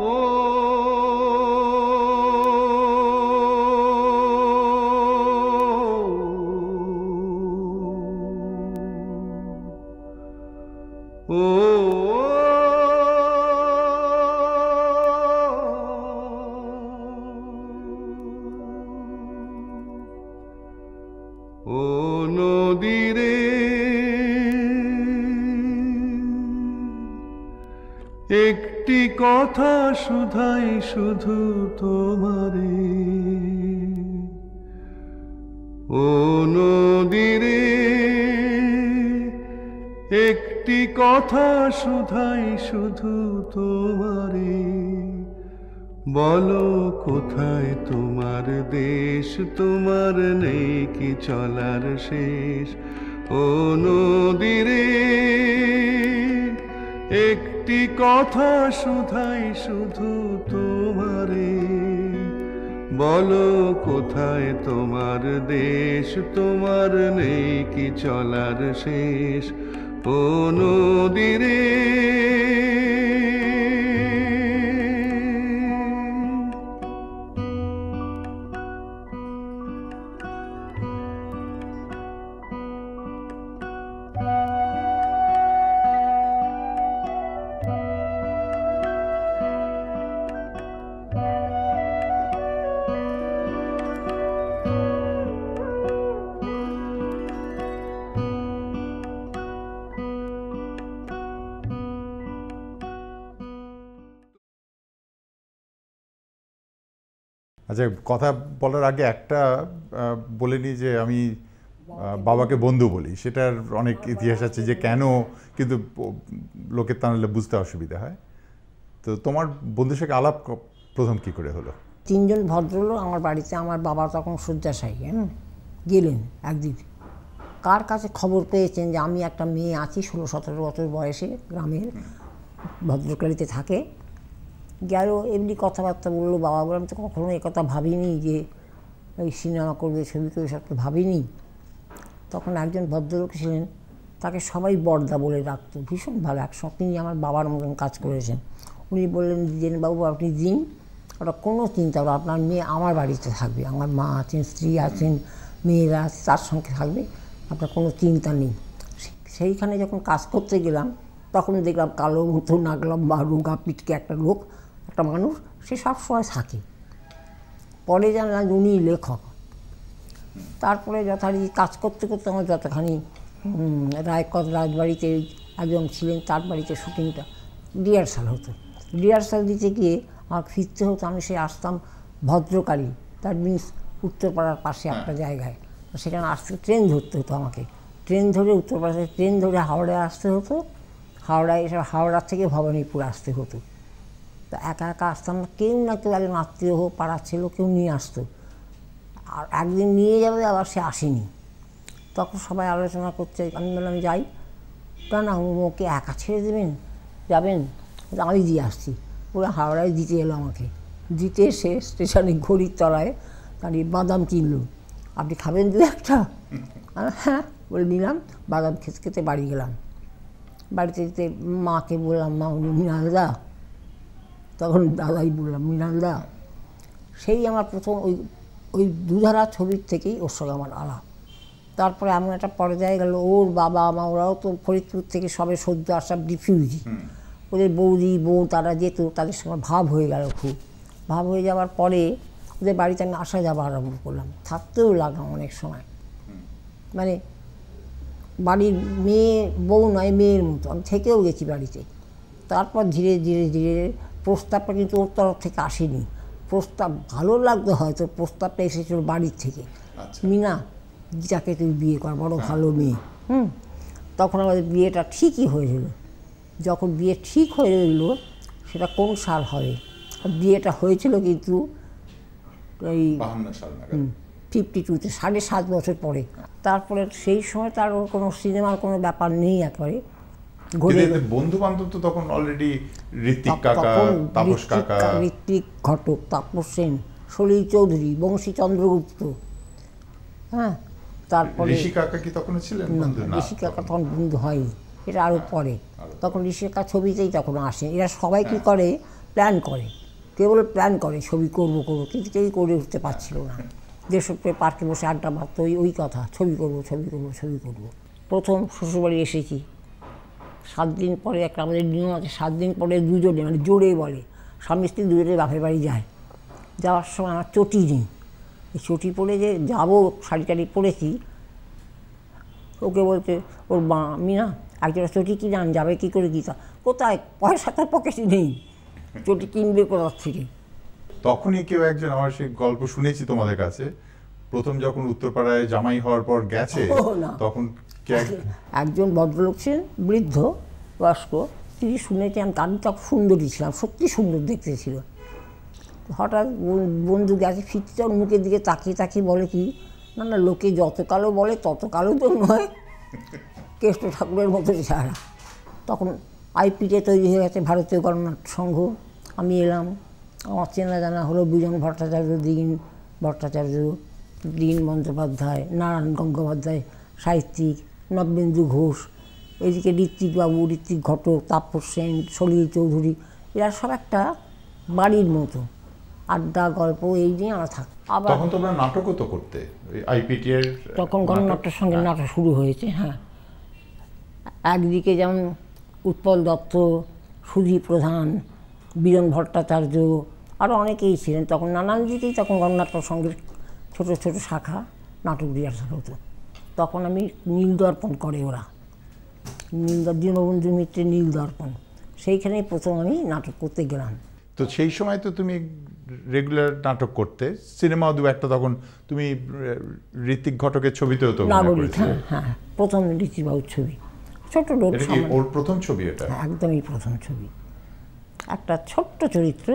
Oh. কথা শুধাই শুধু তোমারে ও নদীরে একটি কথা শুধাই শুধু তোমারে বলো কোথায় তোমার দেশ তোমার নেই কি চলার শেষ ও নদীরে এক একটি কথা শুধাই শুধু তোমারে বলো কোথায় তোমার দেশ তোমার নেই কি চলার শেষ ও নদীরে কথা বলার আগে একটা বলে নিই যে আমি বাবাকে বন্ধু বলি সেটার অনেক ইতিহাস আছে যে কেন কিন্তু লোকের তাহলে বুঝতে অসুবিধা হয় তো তোমার বন্ধুর সাথে আলাপ প্রথম কি করে হলো তিনজন ভদ্রলোক আমার বাড়িতে আমার বাবা তখন শয্যাশায়ী হ্যাঁ গেলেন একদিন কার কাছে খবর পেয়েছেন যে আমি একটা মেয়ে আছি ষোলো সতেরো বছর বয়সে গ্রামের ভদ্রকালীতে থাকে গেল এমনি কথাবার্তা বললো বাবা বলে আমি তো কখনো কথা ভাবিনি যে এই সিনেমা করবে ছবি করবে সব তো ভাবিনি তখন একজন ভদ্রলোক ছিলেন তাকে সবাই বর্দা বলে ডাকতো ভীষণ ভালো একসঙ্গে তিনি আমার বাবার মতন কাজ করেছেন উনি বললেন বাবু আপনি দিন ওটা কোনো চিন্তা করো আপনার মেয়ে আমার বাড়িতে থাকবে আমার মা আছেন স্ত্রী আছেন মেয়েরা তার সঙ্গে থাকবে আপনার কোনো চিন্তা নেই সেইখানে যখন কাজ করতে গেলাম তখন দেখলাম কালো মতো নাগলাম বা রোগা পিটকে একটা লোক একটা মানুষ সে সবসময় থাকে পরে জানলাম উনি লেখক তারপরে যথারীতি কাজ করতে করতে আমার যতখানি রায়কর রাজবাড়িতে একজন ছিলেন তার বাড়িতে শুটিংটা রিহার্সাল হতো রিহার্সাল দিতে গিয়ে আমার ফিরতে হতো আমি সে আসতাম ভদ্রকালী তার মিনস উত্তরপাড়ার পাশে একটা জায়গায় সেখানে আসতে ট্রেন ধরতে হতো আমাকে ট্রেন ধরে উত্তরপাড়া ট্রেন ধরে হাওড়ায় আসতে হতো হাওড়ায় এসে হাওড়া থেকে ভবানীপুর আসতে হতো তো একা একা আসতাম না কেউ না কেউ একজন আত্মীয় হোক পাড়ার ছিল কেউ নিয়ে আসতো আর একদিন নিয়ে যাবে আবার সে আসেনি তখন সবাই আলোচনা করছে আমি বললাম যাই না ওকে একা ছেড়ে দেবেন যাবেন আমি দিয়ে আসছি ওরা হাওড়ায় দিতে এলো আমাকে দিতে এসে স্টেশনে ঘড়ির তলায় দাঁড়িয়ে বাদাম কিনলো আপনি খাবেন দু একটা হ্যাঁ বলে নিলাম বাদাম খেতে খেতে বাড়ি গেলাম বাড়িতে যেতে মাকে বললাম মা উনি আলাদা তখন দাদাই বললাম মিনালদা সেই আমার প্রথম ওই ওই দুধারা ছবির থেকেই ওর সঙ্গে আমার আলাপ তারপরে এমন একটা পর্যায়ে গেল ওর বাবা মা ওরাও তো ফরিদপুর থেকে সবে সদ্য আসাম ডিফিউজি ওদের বৌদি বউ তারা যেত তাদের সঙ্গে ভাব হয়ে গেল খুব ভাব হয়ে যাওয়ার পরে ওদের বাড়িতে আমি আসা যাওয়া আরম্ভ করলাম থাকতেও লাগলাম অনেক সময় মানে বাড়ির মেয়ে বউ নয় মেয়ের মতো আমি থেকেও গেছি বাড়িতে তারপর ধীরে ধীরে ধীরে প্রস্তাবটা কিন্তু ওর তরফ থেকে আসেনি প্রস্তাব ভালো লাগতো হয়তো প্রস্তাবটা এসেছিল বাড়ির থেকে আচ্ছা। মিনা যাকে তুমি বিয়ে কর বড় হ্যাঁ। ভালো মেয়ে হুম তখন আমাদের বিয়েটা ঠিকই হয়েছিল যখন বিয়ে ঠিক হয়ে গেল সেটা কোন সাল হবে বিয়েটা হয়েছিল কিন্তু ওই ফিফটি টুতে সাড়ে সাত বছর পরে তারপরে সেই সময় তার ওর কোনো সিনেমার কোনো ব্যাপার নেই একবারে বন্ধু বান্ধব তো তখন অলরেডি ঋত্বিক কাকা তাপস কাকা ঋত্বিক ঘটক তাপস সেন সলিল চৌধুরী বংশী চন্দ্রগুপ্ত হ্যাঁ তারপরে ঋষি কাকা কি তখন ছিলেন ঋষি কাকা তখন বন্ধু হয়নি এটা আরও পরে তখন ঋষি কাকা ছবিতেই তখন আসে এরা সবাই কি হ্যাঁ। করে প্ল্যান করে কেবল প্ল্যান করে ছবি করব করবো কিন্তু কেউই করে উঠতে পারছিল না দেশপ্রে পার্কে বসে আড্ডা মারতো ওই কথা ছবি করব ছবি করব ছবি করব প্রথম শ্বশুরবাড়ি এসেছি সাত দিন পরে একটা আমাদের নিয়ম আছে সাত দিন পরে দুজনে মানে জোরে বলে স্বামী স্ত্রী দুজনে বাপের বাড়ি যায় যাওয়ার সময় আমার চটি নেই এই চটি পরে যে যাবো শাড়ি টাড়ি পরেছি ওকে বলছে ওর মা আমি না একজনের চটি কিনে আন যাবে কী করে কী কোথায় পয়সা তার পকেটে নেই চটি কিনবে কোথার থেকে তখনই কেউ একজন আমার সেই গল্প শুনেছি তোমাদের কাছে প্রথম যখন উত্তরপাড়ায় জামাই হওয়ার পর গেছে তখন একজন ভদ্রলোক ছিলেন বৃদ্ধ বয়স্ক তিনি শুনেছেন আমি তখন সুন্দরী ছিলাম সত্যি সুন্দর দেখতে ছিল হঠাৎ বন্ধু গেছে ফিরতে ওর মুখের দিকে তাকিয়ে তাকিয়ে বলে কি না না লোকে যত বলে তত তো নয় কেষ্ট ঠাকুরের মতো ছাড়া তখন আইপিটে তৈরি হয়ে গেছে ভারতীয় গণনাট্য সংঘ আমি এলাম আমার চেনা জানা হলো বিজন ভট্টাচার্য দীন ভট্টাচার্য দীন বন্দ্যোপাধ্যায় নারায়ণ গঙ্গোপাধ্যায় সাহিত্যিক নবেন্দু ঘোষ এদিকে ঋত্বিকবাবু ঋত্বিক ঘটক তাপস সেন সলিল চৌধুরী এরা সব একটা বাড়ির মতো আড্ডা গল্প এই নিয়ে আমরা থাক আবার তখন তোমরা নাটকও তো করতে আইপিটি এর তখন গণনাট্যের সঙ্গে হ্যাঁ। নাটক শুরু হয়েছে হ্যাঁ একদিকে যেমন উৎপল দত্ত সুধী প্রধান বীরণ ভট্টাচার্য আরও অনেকেই ছিলেন তখন নানান দিকেই তখন গণনাট্য সঙ্গে ছোট ছোট শাখা নাটক রিহার্সাল হতো তখন আমি নীল দর্পণ করে ওরা নীল দীনবন্ধু মিত্রের নীল দর্পণ সেইখানে প্রথম আমি নাটক করতে গেলাম তো সেই সময় তো তুমি রেগুলার নাটক করতে সিনেমাও দু একটা তখন তুমি ঋতিক ঘটকের ছবিতেও তো হ্যাঁ, হ্যাঁ, হ্যাঁ প্রথম ঋতিকবাবুর ছবি ছোট লোক ওর প্রথম ছবি এটা হ্যাঁ, একদমই প্রথম ছবি একটা ছোট্ট চরিত্র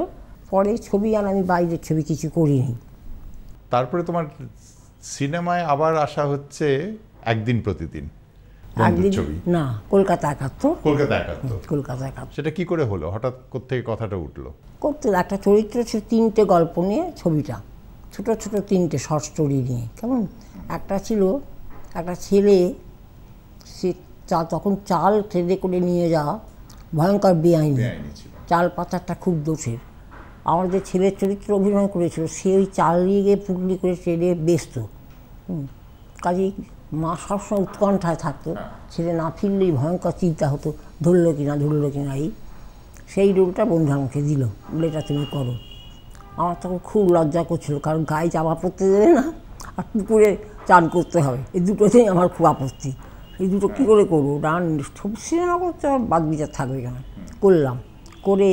পরে ছবি আর আমি বাইরের ছবি কিছু করিনি তারপরে তোমার সিনেমায় আবার আসা হচ্ছে একদিন প্রতিদিন ছবি না কলকাতা একাত্তর কলকাতা একাত্তর কলকাতা একাত্তর সেটা কি করে হলো হঠাৎ কোথেকে কথাটা উঠলো করতে একটা চরিত্র ছিল তিনটে গল্প নিয়ে ছবিটা ছোট ছোট তিনটে শর্ট স্টোরি নিয়ে কেমন একটা ছিল একটা ছেলে সে চা তখন চাল খেদে করে নিয়ে যাওয়া ভয়ঙ্কর বেআইনি চাল পাচারটা খুব দোষের আমাদের ছেলের চরিত্র অভিনয় করেছিল সে ওই দিয়ে গিয়ে পুটলি করে ট্রেনে ব্যস্ত কাজেই মা সবসময় উৎকণ্ঠায় থাকতো ছেলে না ফিরলেই ভয়ঙ্কর চিন্তা হতো ধরলো কিনা ধরলো কিনা এই সেই রোলটা বন্ধু আমাকে দিল এটা তুমি করো আমার তখন খুব লজ্জা করছিল কারণ গায়ে জামা পরতে দেবে না আর পুকুরে চান করতে হবে এই দুটোতেই আমার খুব আপত্তি এই দুটো কী করে করবো ডান সব সিনেমা করতে আমার বাদ বিচার থাকবে কেন করলাম করে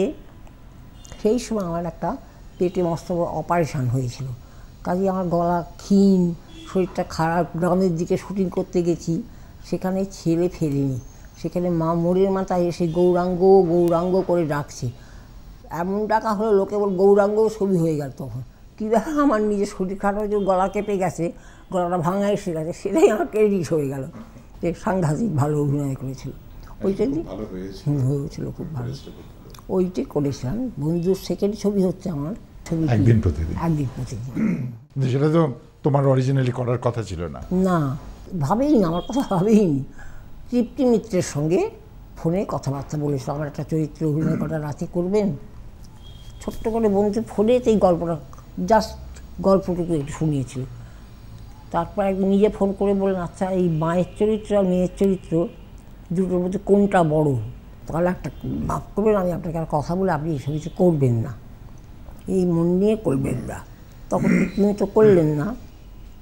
সেই সময় আমার একটা পেটে মস্ত বড় অপারেশান হয়েছিল কাজে আমার গলা ক্ষীণ শরীরটা খারাপ গ্রামের দিকে শুটিং করতে গেছি সেখানে ছেলে ফেলেনি সেখানে মা মোড়ের মাথায় এসে গৌরাঙ্গ গৌরাঙ্গ করে ডাকছে এমন ডাকা হলো লোকে বল গৌরাঙ্গ ছবি হয়ে গেল তখন কীভাবে আমার নিজের শরীর খারাপ যে গলা কেঁপে গেছে গলাটা ভাঙা এসে গেছে সেটাই আমার ক্রেডিট হয়ে গেল যে সাংঘাতিক ভালো অভিনয় করেছিল ওই জন্যই হয়েছিল খুব ভালো ওইটি করেছিলাম বন্ধুর সেকেন্ড ছবি হচ্ছে আমার ছবি একদিন প্রতিদিন একদিন প্রতিদিন সেটা তো তোমার অরিজিনালি করার কথা ছিল না না ভাবেই না আমার কথা ভাবেইনি তৃপ্তি মিত্রের সঙ্গে ফোনে কথাবার্তা বলেছিল আমার একটা চরিত্র অভিনয় করা রাতে করবেন ছোট্ট করে বন্ধু ফোনেতে এই গল্পটা জাস্ট গল্পটুকু একটু শুনিয়েছিল তারপর একদিন নিজে ফোন করে বললেন আচ্ছা এই মায়ের চরিত্র আর মেয়ের চরিত্র দুটোর মধ্যে কোনটা বড় লাখ একটা মাফ করবেন আমি আপনাকে আর কথা বলে আপনি এসব কিছু করবেন না এই মন নিয়ে করবেন না তখন তিনি তো করলেন না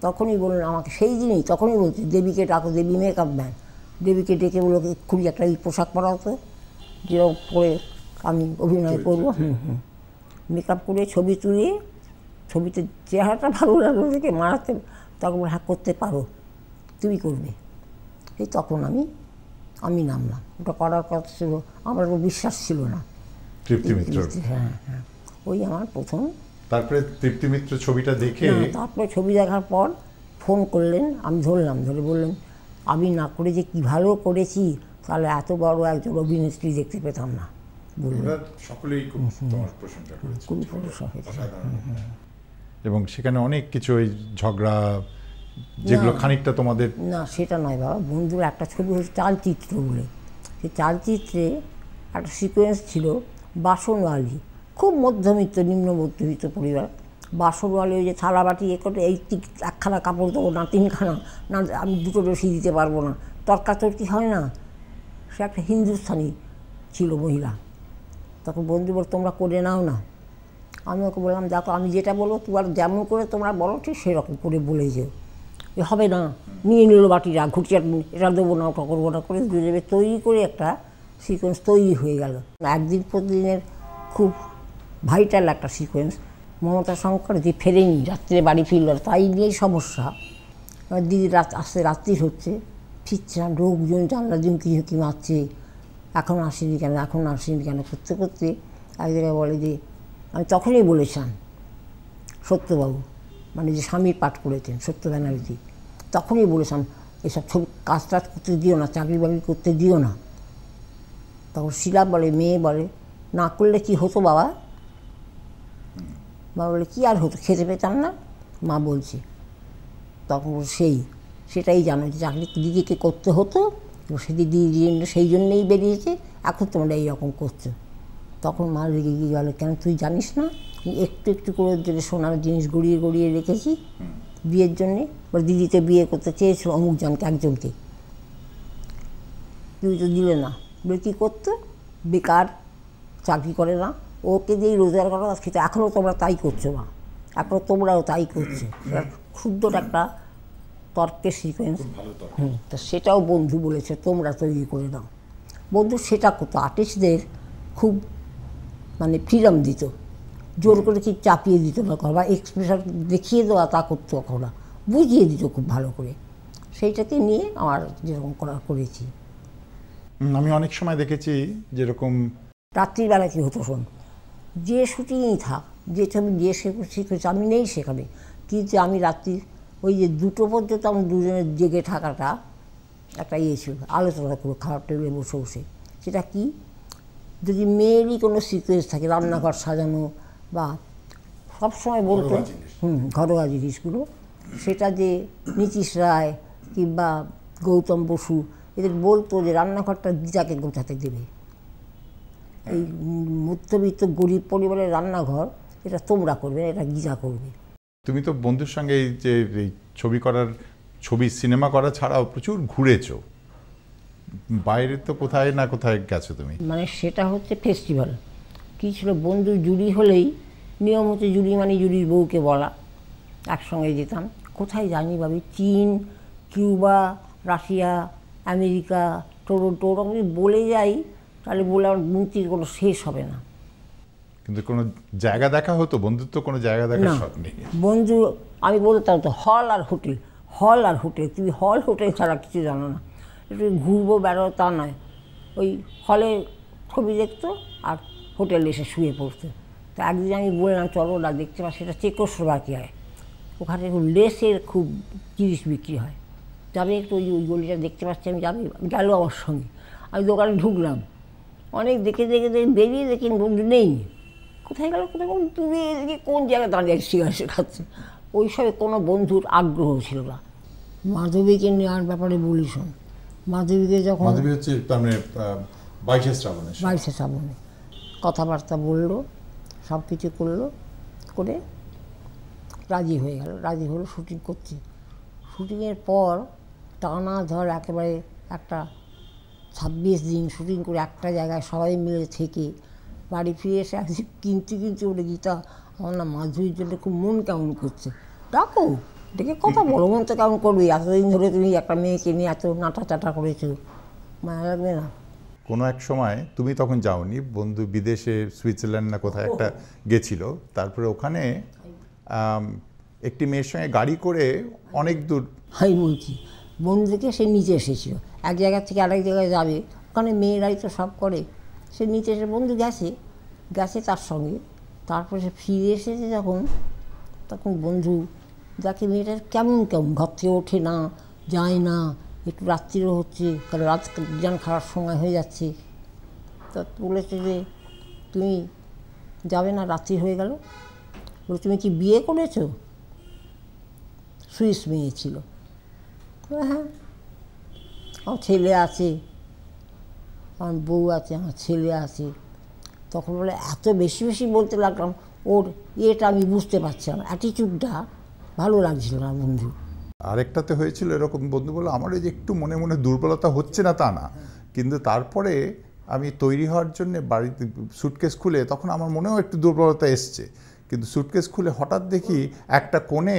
তখনই বললেন আমাকে সেই দিনই তখনই বলছে দেবীকে ডাকো দেবী মেকআপ ম্যান দেবীকে ডেকে বলো খুবই একটা এই পোশাক পরা হতো যেরকম পরে আমি অভিনয় করবো হুম হুম মেকআপ করে ছবি তুলে ছবিতে চেহারাটা ভালো লাগলো দেখে মারাতে তখন হ্যাঁ করতে পারো তুমি করবে এই তখন আমি আমি নামলাম ওটা করার কথা ছিল আমার বিশ্বাস ছিল না তৃপ্তি মিত্র হ্যাঁ হ্যাঁ ওই আমার প্রথম তারপরে তৃপ্তি মিত্র ছবিটা দেখে তারপরে ছবি দেখার পর ফোন করলেন আমি ধরলাম ধরে বললেন আমি না করে যে কী ভালো করেছি তাহলে এত বড় একজন অভিনেত্রী দেখতে পেতাম না সকলেই খুব এবং সেখানে অনেক কিছু ওই ঝগড়া যেগুলো খানিকটা তোমাদের না সেটা নয় বাবা বন্ধুর একটা ছবি হচ্ছে চালচিত্র বলে সেই চালচিত্রে একটা সিকোয়েন্স ছিল বাসনওয়ালি খুব মধ্যবিত্ত নিম্ন মধ্যবিত্ত পরিবার বাসনওয়ালি ওই যে থালা বাটি এ করে এই একখানা কাপড় দেবো না তিনখানা না আমি দুটো বেশি দিতে পারবো না তর্কাতর্কি হয় না সে একটা হিন্দুস্থানি ছিল মহিলা তখন বন্ধু বল তোমরা করে নাও না আমি ওকে বললাম দেখো আমি যেটা বলবো তোমার যেমন করে তোমরা বলো ঠিক সেরকম করে বলে যেও এ হবে না নিয়ে নিল বাটিরা ঘুরছে এটা দেবো না ওটা করবো না করে দুজনে দেবে তৈরি করে একটা সিকোয়েন্স তৈরি হয়ে গেল একদিন প্রতিদিনের খুব ভাইটাল একটা সিকোয়েন্স মমতা শঙ্কর শঙ্করজি ফেরেনি রাত্রে বাড়ি ফিরল তাই নিয়েই সমস্যা দিদি রাত আসতে রাত্রি হচ্ছে ফিরছে না লোকজন জানলা জুমকি ঝুঁকি মারছে এখন আসেনি কেন এখন আসেনি কেন করতে করতে এক জায়গায় বলে যে আমি তখনই বলেছিলাম সত্যবাবু মানে যে স্বামীর পাঠ করেছেন সত্য ব্যানার্জি তখনই বলেছিলাম এসব ছবি কাজ টাজ করতে দিও না চাকরি বাকরি করতে দিও না তখন শিলা বলে মেয়ে বলে না করলে কি হতো বাবা বাবা বলে কী আর হতো খেতে পেতাম না মা বলছে তখন সেই সেটাই জানো যে চাকরি দিদিকে করতে হতো সেটি দিদি সেই জন্যেই বেরিয়েছে এখন তোমরা এইরকম করছো তখন মা রেগে গিয়ে বলে কেন তুই জানিস না একটু একটু করে সোনার জিনিস গড়িয়ে গড়িয়ে রেখেছি বিয়ের জন্যে বলে দিদিতে বিয়ে করতে চেয়েছিল অমুকজনকে একজনকে তুই তো দিলে না বলে কী করতো বেকার চাকরি করে না ওকে দিয়েই রোজগার করা সেটা এখনও তোমরা তাই করছো না এখনও তোমরাও তাই করছো ক্ষুদ্র একটা তর্কের সিকোয়েন্স হুম তো সেটাও বন্ধু বলেছে তোমরা তৈরি করে নাও বন্ধু সেটা করতো আর্টিস্টদের খুব মানে ফ্রিডম দিত জোর করে ঠিক চাপিয়ে দিত না কখনো বা এক্সপ্রেশন দেখিয়ে দেওয়া তা করতো কখনো না বুঝিয়ে দিত খুব ভালো করে সেইটাকে নিয়ে আমার যেরকম করা করেছি আমি অনেক সময় দেখেছি যেরকম রাত্রিবেলা কী হতো শোন যে শুটিংই থাক যে আমি যে শিখেছি আমি নেই সেখানে কিন্তু আমি রাত্রি ওই যে দুটো পর্যন্ত আমার দুজনের জেগে থাকাটা একটা ইয়ে ছিল আলোচনা করবো খারাপ টেবিলে বসে বসে সেটা কী যদি মেয়েরই কোনো সিকুয়েন্স থাকে রান্নাঘর সাজানো বা সবসময় বলতো হুম ঘরোয়া জিনিসগুলো সেটা যে নীতিশ রায় কিংবা গৌতম বসু এদের বলতো যে রান্নাঘরটা দিদাকে গোছাতে দেবে এই মধ্যবিত্ত গরিব পরিবারের রান্নাঘর এটা তোমরা করবে এটা গিজা করবে তুমি তো বন্ধুর সঙ্গে এই যে এই ছবি করার ছবি সিনেমা করা ছাড়াও প্রচুর ঘুরেছো বাইরে তো কোথায় না কোথায় গেছো তুমি মানে সেটা হচ্ছে ফেস্টিভ্যাল কী ছিল বন্ধু জুড়ি হলেই নিয়ম হচ্ছে জুড়ি মানে জুড়ির বউকে বলা একসঙ্গে যেতাম কোথায় জানি ভাবি চীন কিউবা রাশিয়া আমেরিকা টোরন্টো ওরকম যদি বলে যাই তাহলে বলে আমার মুক্তির কোনো শেষ হবে না কিন্তু কোনো জায়গা দেখা হতো বন্ধুত্ব কোনো জায়গা দেখা নেই বন্ধু আমি বলতাম তো হল আর হোটেল হল আর হোটেল তুমি হল হোটেল ছাড়া কিছু জানো না একটু ঘুরবো বেড়াও তা নয় ওই হলে ছবি দেখতো হোটেলে এসে শুয়ে পড়তো তো একদিন আমি বললাম চলো না দেখতে পাচ্ছি সেটা হয় ওখানে লেসের খুব জিনিস বিক্রি হয় যাবে একটু ওই ওই গলিটা দেখতে পাচ্ছি আমি যাবি গেলো আমার সঙ্গে আমি দোকানে ঢুকলাম অনেক দেখে দেখে দেখে বেরিয়ে দেখি বন্ধু নেই কোথায় গেল কোথায় তুমি দেখি কোন জায়গায় দাঁড়িয়ে সিগারেট খাচ্ছে ওই সবে কোনো বন্ধুর আগ্রহ ছিল না মাধবীকে নেওয়ার ব্যাপারে বলি শোন মাধবীকে যখন মাধবী হচ্ছে মানে, বাইশে শ্রাবণে বাইশে শ্রাবণে কথাবার্তা বলল সব কিছু করলো করে রাজি হয়ে গেল রাজি হলো শুটিং করছি শুটিংয়ের পর টানা ধর একেবারে একটা ছাব্বিশ দিন শুটিং করে একটা জায়গায় সবাই মিলে থেকে বাড়ি ফিরে এসে আসি কিনতে কিনতে বলে গীতা আমার না মাধুরীর জন্য খুব মন কেমন করছে ডাকো ডেকে কথা বলো মন তো কেমন করবি এতদিন ধরে তুমি একটা মেয়েকে নিয়ে এত নাটা চাটা করেছো মায়া লাগবে না কোনো এক সময় তুমি তখন যাওনি বন্ধু বিদেশে সুইজারল্যান্ড না কোথায় একটা গেছিল তারপরে ওখানে একটি মেয়ের সঙ্গে গাড়ি করে অনেক দূর হাই বলছি বন্ধুকে সে নিচে এসেছিল এক জায়গা থেকে আরেক জায়গায় যাবে ওখানে মেয়েরাই তো সব করে সে নিচে এসে বন্ধু গেছে গেছে তার সঙ্গে তারপরে সে ফিরে এসেছে যখন তখন বন্ধু যাকে মেয়েটা কেমন কেমন ঘর থেকে ওঠে না যায় না একটু রাত্রিরও হচ্ছে কারণ রাত যান খারাপ সময় হয়ে যাচ্ছে তা বলেছে যে তুমি যাবে না রাত্রি হয়ে গেল বলে তুমি কি বিয়ে করেছো সুইস মেয়ে ছিল হ্যাঁ আমার ছেলে আছে আমার বউ আছে আমার ছেলে আছে তখন বলে এত বেশি বেশি বলতে লাগলাম ওর ইয়েটা আমি বুঝতে পারছিলাম অ্যাটিচিউডটা ভালো লাগছিল না বন্ধু আরেকটাতে হয়েছিল এরকম বন্ধু বললো আমার যে একটু মনে মনে দুর্বলতা হচ্ছে না তা না কিন্তু তারপরে আমি তৈরি হওয়ার জন্য বাড়িতে সুটকেস খুলে তখন আমার মনেও একটু দুর্বলতা এসছে কিন্তু সুটকেস খুলে হঠাৎ দেখি একটা কোণে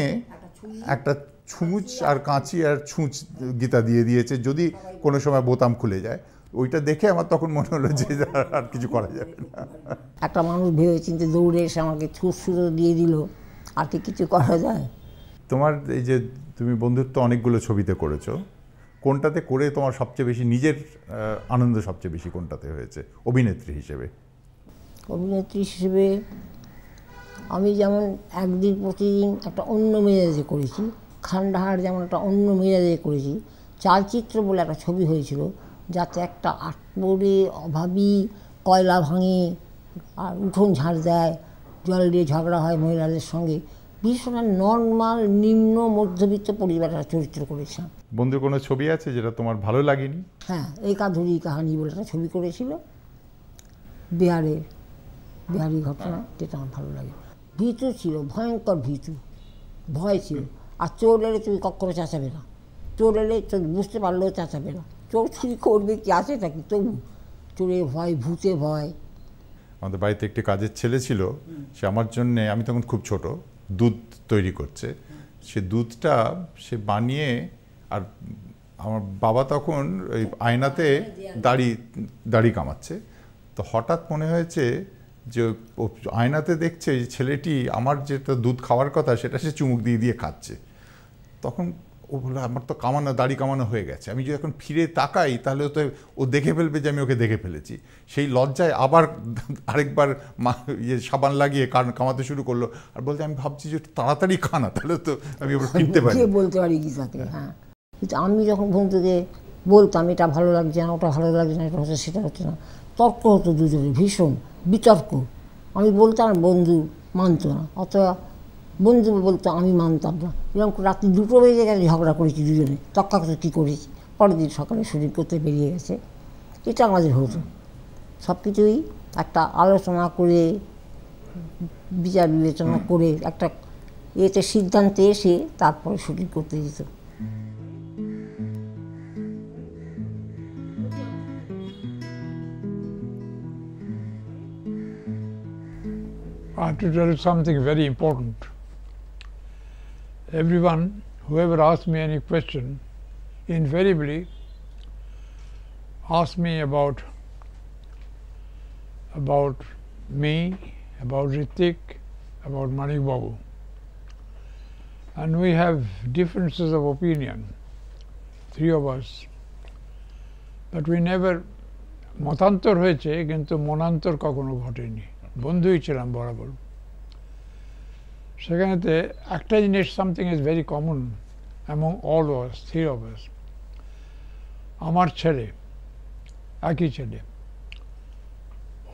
একটা ছুঁচ আর কাঁচি আর ছুঁচ গীতা দিয়ে দিয়েছে যদি কোনো সময় বোতাম খুলে যায় ওইটা দেখে আমার তখন মনে হলো যে আর কিছু করা যাবে না একটা মানুষ ভেবে চিনতে দৌড়ে এসে আমাকে ছুঁচ ছুঁচ দিয়ে দিল আর কি কিছু করা যায় তোমার এই যে তুমি বন্ধুত্ব অনেকগুলো ছবিতে করেছো কোনটাতে করে তোমার সবচেয়ে বেশি নিজের আনন্দ সবচেয়ে বেশি কোনটাতে হয়েছে অভিনেত্রী হিসেবে অভিনেত্রী হিসেবে আমি যেমন একদিন প্রতিদিন একটা অন্য মেজাজে করেছি খান্ডাহার যেমন একটা অন্য মেজাজে করেছি চালচিত্র বলে একটা ছবি হয়েছিল যাতে একটা আটপড়ে অভাবী কয়লা ভাঙে আর উঠোন ঝাড় দেয় জল দিয়ে ঝগড়া হয় মহিলাদের সঙ্গে ভীষণ নর্মাল নিম্ন মধ্যবিত্ত পরিবারের চরিত্র করেছিলাম বন্ধুর কোনো ছবি আছে যেটা তোমার ভালো লাগেনি হ্যাঁ এই কাধুরি কাহানি বলে একটা ছবি করেছিল বিহারে বিহারি ঘটনা যেটা আমার ভালো লাগে ভীতু ছিল ভয়ঙ্কর ভীতু ভয় ছিল আর চোর এলে তুমি কখনো চাচাবে না চোর এলে বুঝতে পারলেও চাচাবে না চোর চুরি করবে কি আছে নাকি তবু চোরে ভয় ভূতে ভয় আমাদের বাড়িতে একটি কাজের ছেলে ছিল সে আমার জন্যে আমি তখন খুব ছোট দুধ তৈরি করছে সে দুধটা সে বানিয়ে আর আমার বাবা তখন ওই আয়নাতে দাড়ি দাড়ি কামাচ্ছে তো হঠাৎ মনে হয়েছে যে আয়নাতে দেখছে যে ছেলেটি আমার যেটা দুধ খাওয়ার কথা সেটা সে চুমুক দিয়ে দিয়ে খাচ্ছে তখন ও বলে আমার তো কামানো দাড়ি কামানো হয়ে গেছে আমি যদি এখন ফিরে তাকাই তাহলে তো ও দেখে ফেলবে যে আমি ওকে দেখে ফেলেছি সেই লজ্জায় আবার আরেকবার মা ইয়ে সাবান লাগিয়ে কান কামাতে শুরু করলো আর বলতে আমি ভাবছি যে তাড়াতাড়ি খানা তাহলে তো আমি আবার ফিরতে পারি বলতে পারি গীতাকে হ্যাঁ কিন্তু আমি যখন থেকে বলতাম এটা ভালো লাগছে না ওটা ভালো লাগছে না এটা হচ্ছে সেটা হচ্ছে না তর্ক হতো দুজনে ভীষণ বিতর্ক আমি বলতাম বন্ধু মানত না অথবা বন্ধু বলতো আমি মানতাম না এরকম রাত্রি দুটো বেজে গেলে ঝগড়া করেছি দুজনে তক্কা কী করেছি পরের দিন সকালে শরীর করতে বেরিয়ে গেছে এটা আমাদের হতো সব কিছুই একটা আলোচনা করে বিচার বিবেচনা করে একটা এতে সিদ্ধান্তে এসে তারপরে শুটিং করতে যেত artist something very important everyone, whoever asked me any question, invariably asked me about about me, about Ritik, about Manik Babu. And we have differences of opinion, three of us. But we never মতান্তর হয়েছে কিন্তু মনান্তর কখনো ঘটেনি বন্ধুই ছিলাম বরাবর সেখানেতে একটা জিনিস something is very common among all ours three of আমার ছেলে একই ছেলে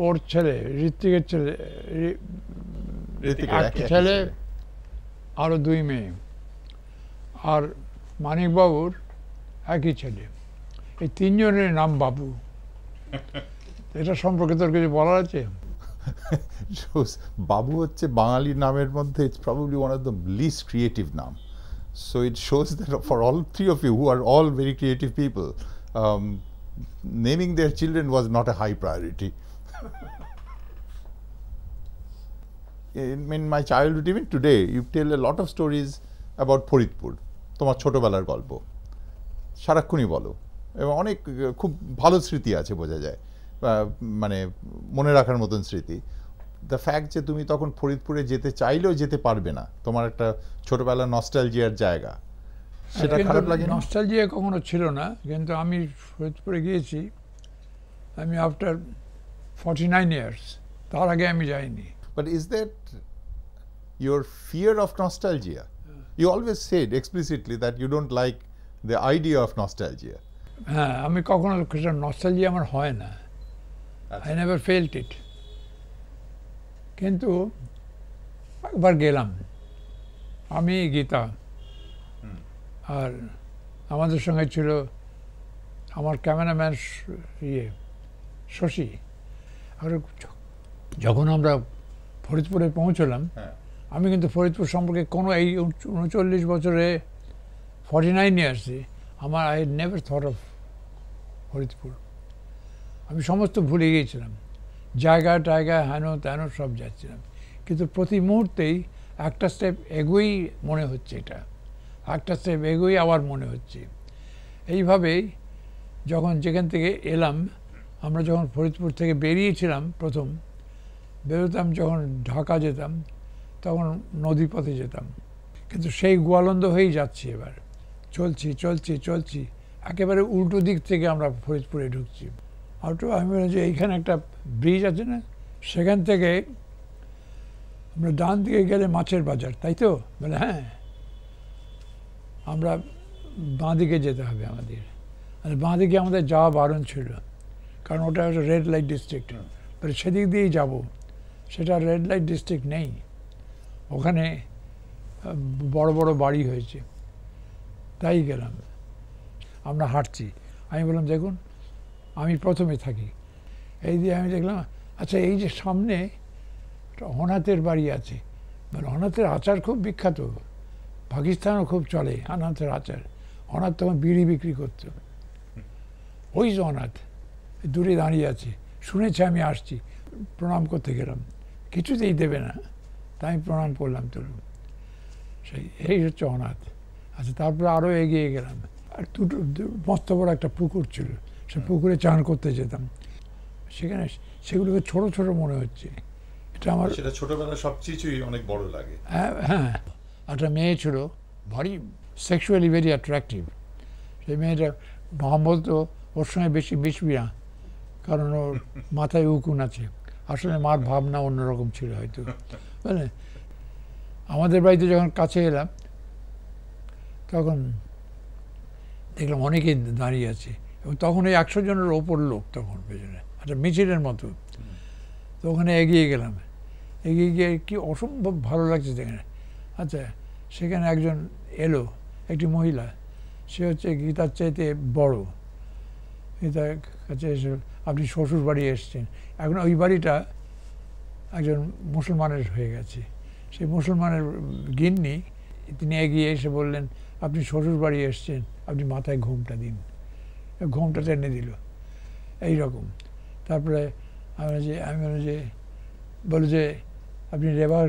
ওর ছেলে ঋত্বিকের ছেলে ছেলে আরও দুই মেয়ে আর মানিকবাবুর একই ছেলে এই তিনজনের নাম বাবু এটা সম্পর্কে তোর কিছু বলার আছে বাবু হচ্ছে বাঙালি নামের মধ্যে it's probably one of the least creative নাম so it shows that for all three of you who are all very creative people naming their children was not a high priority in my childhood, even today, you tell a lot of stories about Faridpur তোমার ছোটোবেলার গল্প সারাক্ষণই বলো এবং অনেক খুব ভালো স্মৃতি আছে বোঝা যায় মানে মনে রাখার মতন স্মৃতি দ্য ফ্যাক্ট যে তুমি তখন ফরিদপুরে যেতে চাইলেও যেতে পারবে না তোমার একটা ছোটোবেলা নস্টালজিয়ার জায়গা সেটা খারাপ লাগে নস্টালজিয়া কখনো ছিল না কিন্তু আমি ফরিদপুরে গিয়েছি আমি আফটার ফর্টি নাইন ইয়ার্স তার আগে আমি যাইনি but is that your fear of nostalgia you always said explicitly that you don't like the idea of nostalgia হ্যাঁ আমি কখনো সেটা নস্টালজিয়া আমার হয় না আই নেভার ফেল্ট ইট কিন্তু একবার গেলাম আমি গীতা আর আমাদের সঙ্গে ছিল আমার ক্যামেরাম্যান ইয়ে শশী আর যখন আমরা ফরিদপুরে পৌঁছলাম হ্যাঁ। আমি কিন্তু ফরিদপুর সম্পর্কে কোনো এই উনচল্লিশ বছরে ফর্টি নাইন ইয়ার্সে আমার I never thought of Faridpur আমি সমস্ত ভুলে গিয়েছিলাম জায়গা টায়গা হেন তেন সব যাচ্ছিলাম কিন্তু প্রতি মুহূর্তেই একটা স্টেপ এগোই মনে হচ্ছে এটা একটা স্টেপ এগোই আবার মনে হচ্ছে এইভাবেই যখন যেখান থেকে এলাম আমরা যখন ফরিদপুর থেকে বেরিয়েছিলাম প্রথম বেরোতাম যখন ঢাকা যেতাম তখন নদীপথে যেতাম কিন্তু সেই গোয়ালন্দ হয়েই যাচ্ছি এবার চলছি চলছি চলছি একেবারে উল্টো দিক থেকে আমরা ফরিদপুরে ঢুকছি আউট আমি বললাম যে এইখানে একটা ব্রিজ আছে না সেখান থেকে আমরা ডান দিকে গেলে মাছের বাজার তাই তো বলে হ্যাঁ আমরা বাঁ দিকে যেতে হবে আমাদের আর বাঁ দিকে আমাদের যাওয়া বারণ ছিল কারণ ওটা হচ্ছে রেড লাইট ডিস্ট্রিক্ট তাহলে সেদিক দিয়েই যাব সেটা রেড লাইট ডিস্ট্রিক্ট নেই ওখানে বড় বড় বাড়ি হয়েছে তাই গেলাম আমরা হাঁটছি আমি বললাম দেখুন আমি প্রথমে থাকি এই দিয়ে আমি দেখলাম আচ্ছা এই যে সামনে অনাথের বাড়ি আছে মানে অনাথের আচার খুব বিখ্যাত পাকিস্তানও খুব চলে অনাথের আচার অনাথ তখন বিড়ি বিক্রি করত ওই যে অনাথ দূরে দাঁড়িয়ে আছে শুনেছি আমি আসছি প্রণাম করতে গেলাম কিছুতেই দেবে না তাই আমি প্রণাম করলাম তোর সেই এই হচ্ছে অনাথ আচ্ছা তারপরে আরও এগিয়ে গেলাম আর দুটো মস্ত বড় একটা পুকুর ছিল সে পুকুরে চান করতে যেতাম সেখানে সেগুলোকে ছোট ছোট মনে হচ্ছে এটা আমার সেটা ছোটবেলা সব কিছুই অনেক বড় লাগে হ্যাঁ হ্যাঁ একটা মেয়ে ছিল ভারী সেক্সুয়ালি ভেরি অ্যাট্রাকটিভ সেই মেয়েটা মোহাম্মদ তো ওর সঙ্গে বেশি মিশবি না কারণ ওর মাথায় উকুন আছে আসলে মার ভাবনা অন্যরকম ছিল হয়তো বুঝলেন মানে আমাদের বাড়িতে যখন কাছে এলাম তখন দেখলাম অনেকেই দাঁড়িয়ে আছে এবং তখন ওই একশো জনের ওপর লোক তখন পেছনে একটা আচ্ছা, মিছিলের মতো তো ওখানে এগিয়ে গেলাম এগিয়ে গিয়ে কি অসম্ভব ভালো লাগছে সেখানে আচ্ছা সেখানে একজন এলো একটি মহিলা সে হচ্ছে গীতার চাইতে বড় গীতার কাছে এসে আপনি শ্বশুর বাড়ি এসছেন এখন ওই বাড়িটা একজন মুসলমানের হয়ে গেছে সেই মুসলমানের গিন্নি তিনি এগিয়ে এসে বললেন আপনি শ্বশুর বাড়ি এসছেন আপনি মাথায় ঘুমটা দিন ঘোমটা টেনে দিল এইরকম তারপরে আমি যে আমি মানে যে বলে যে আপনি রেবা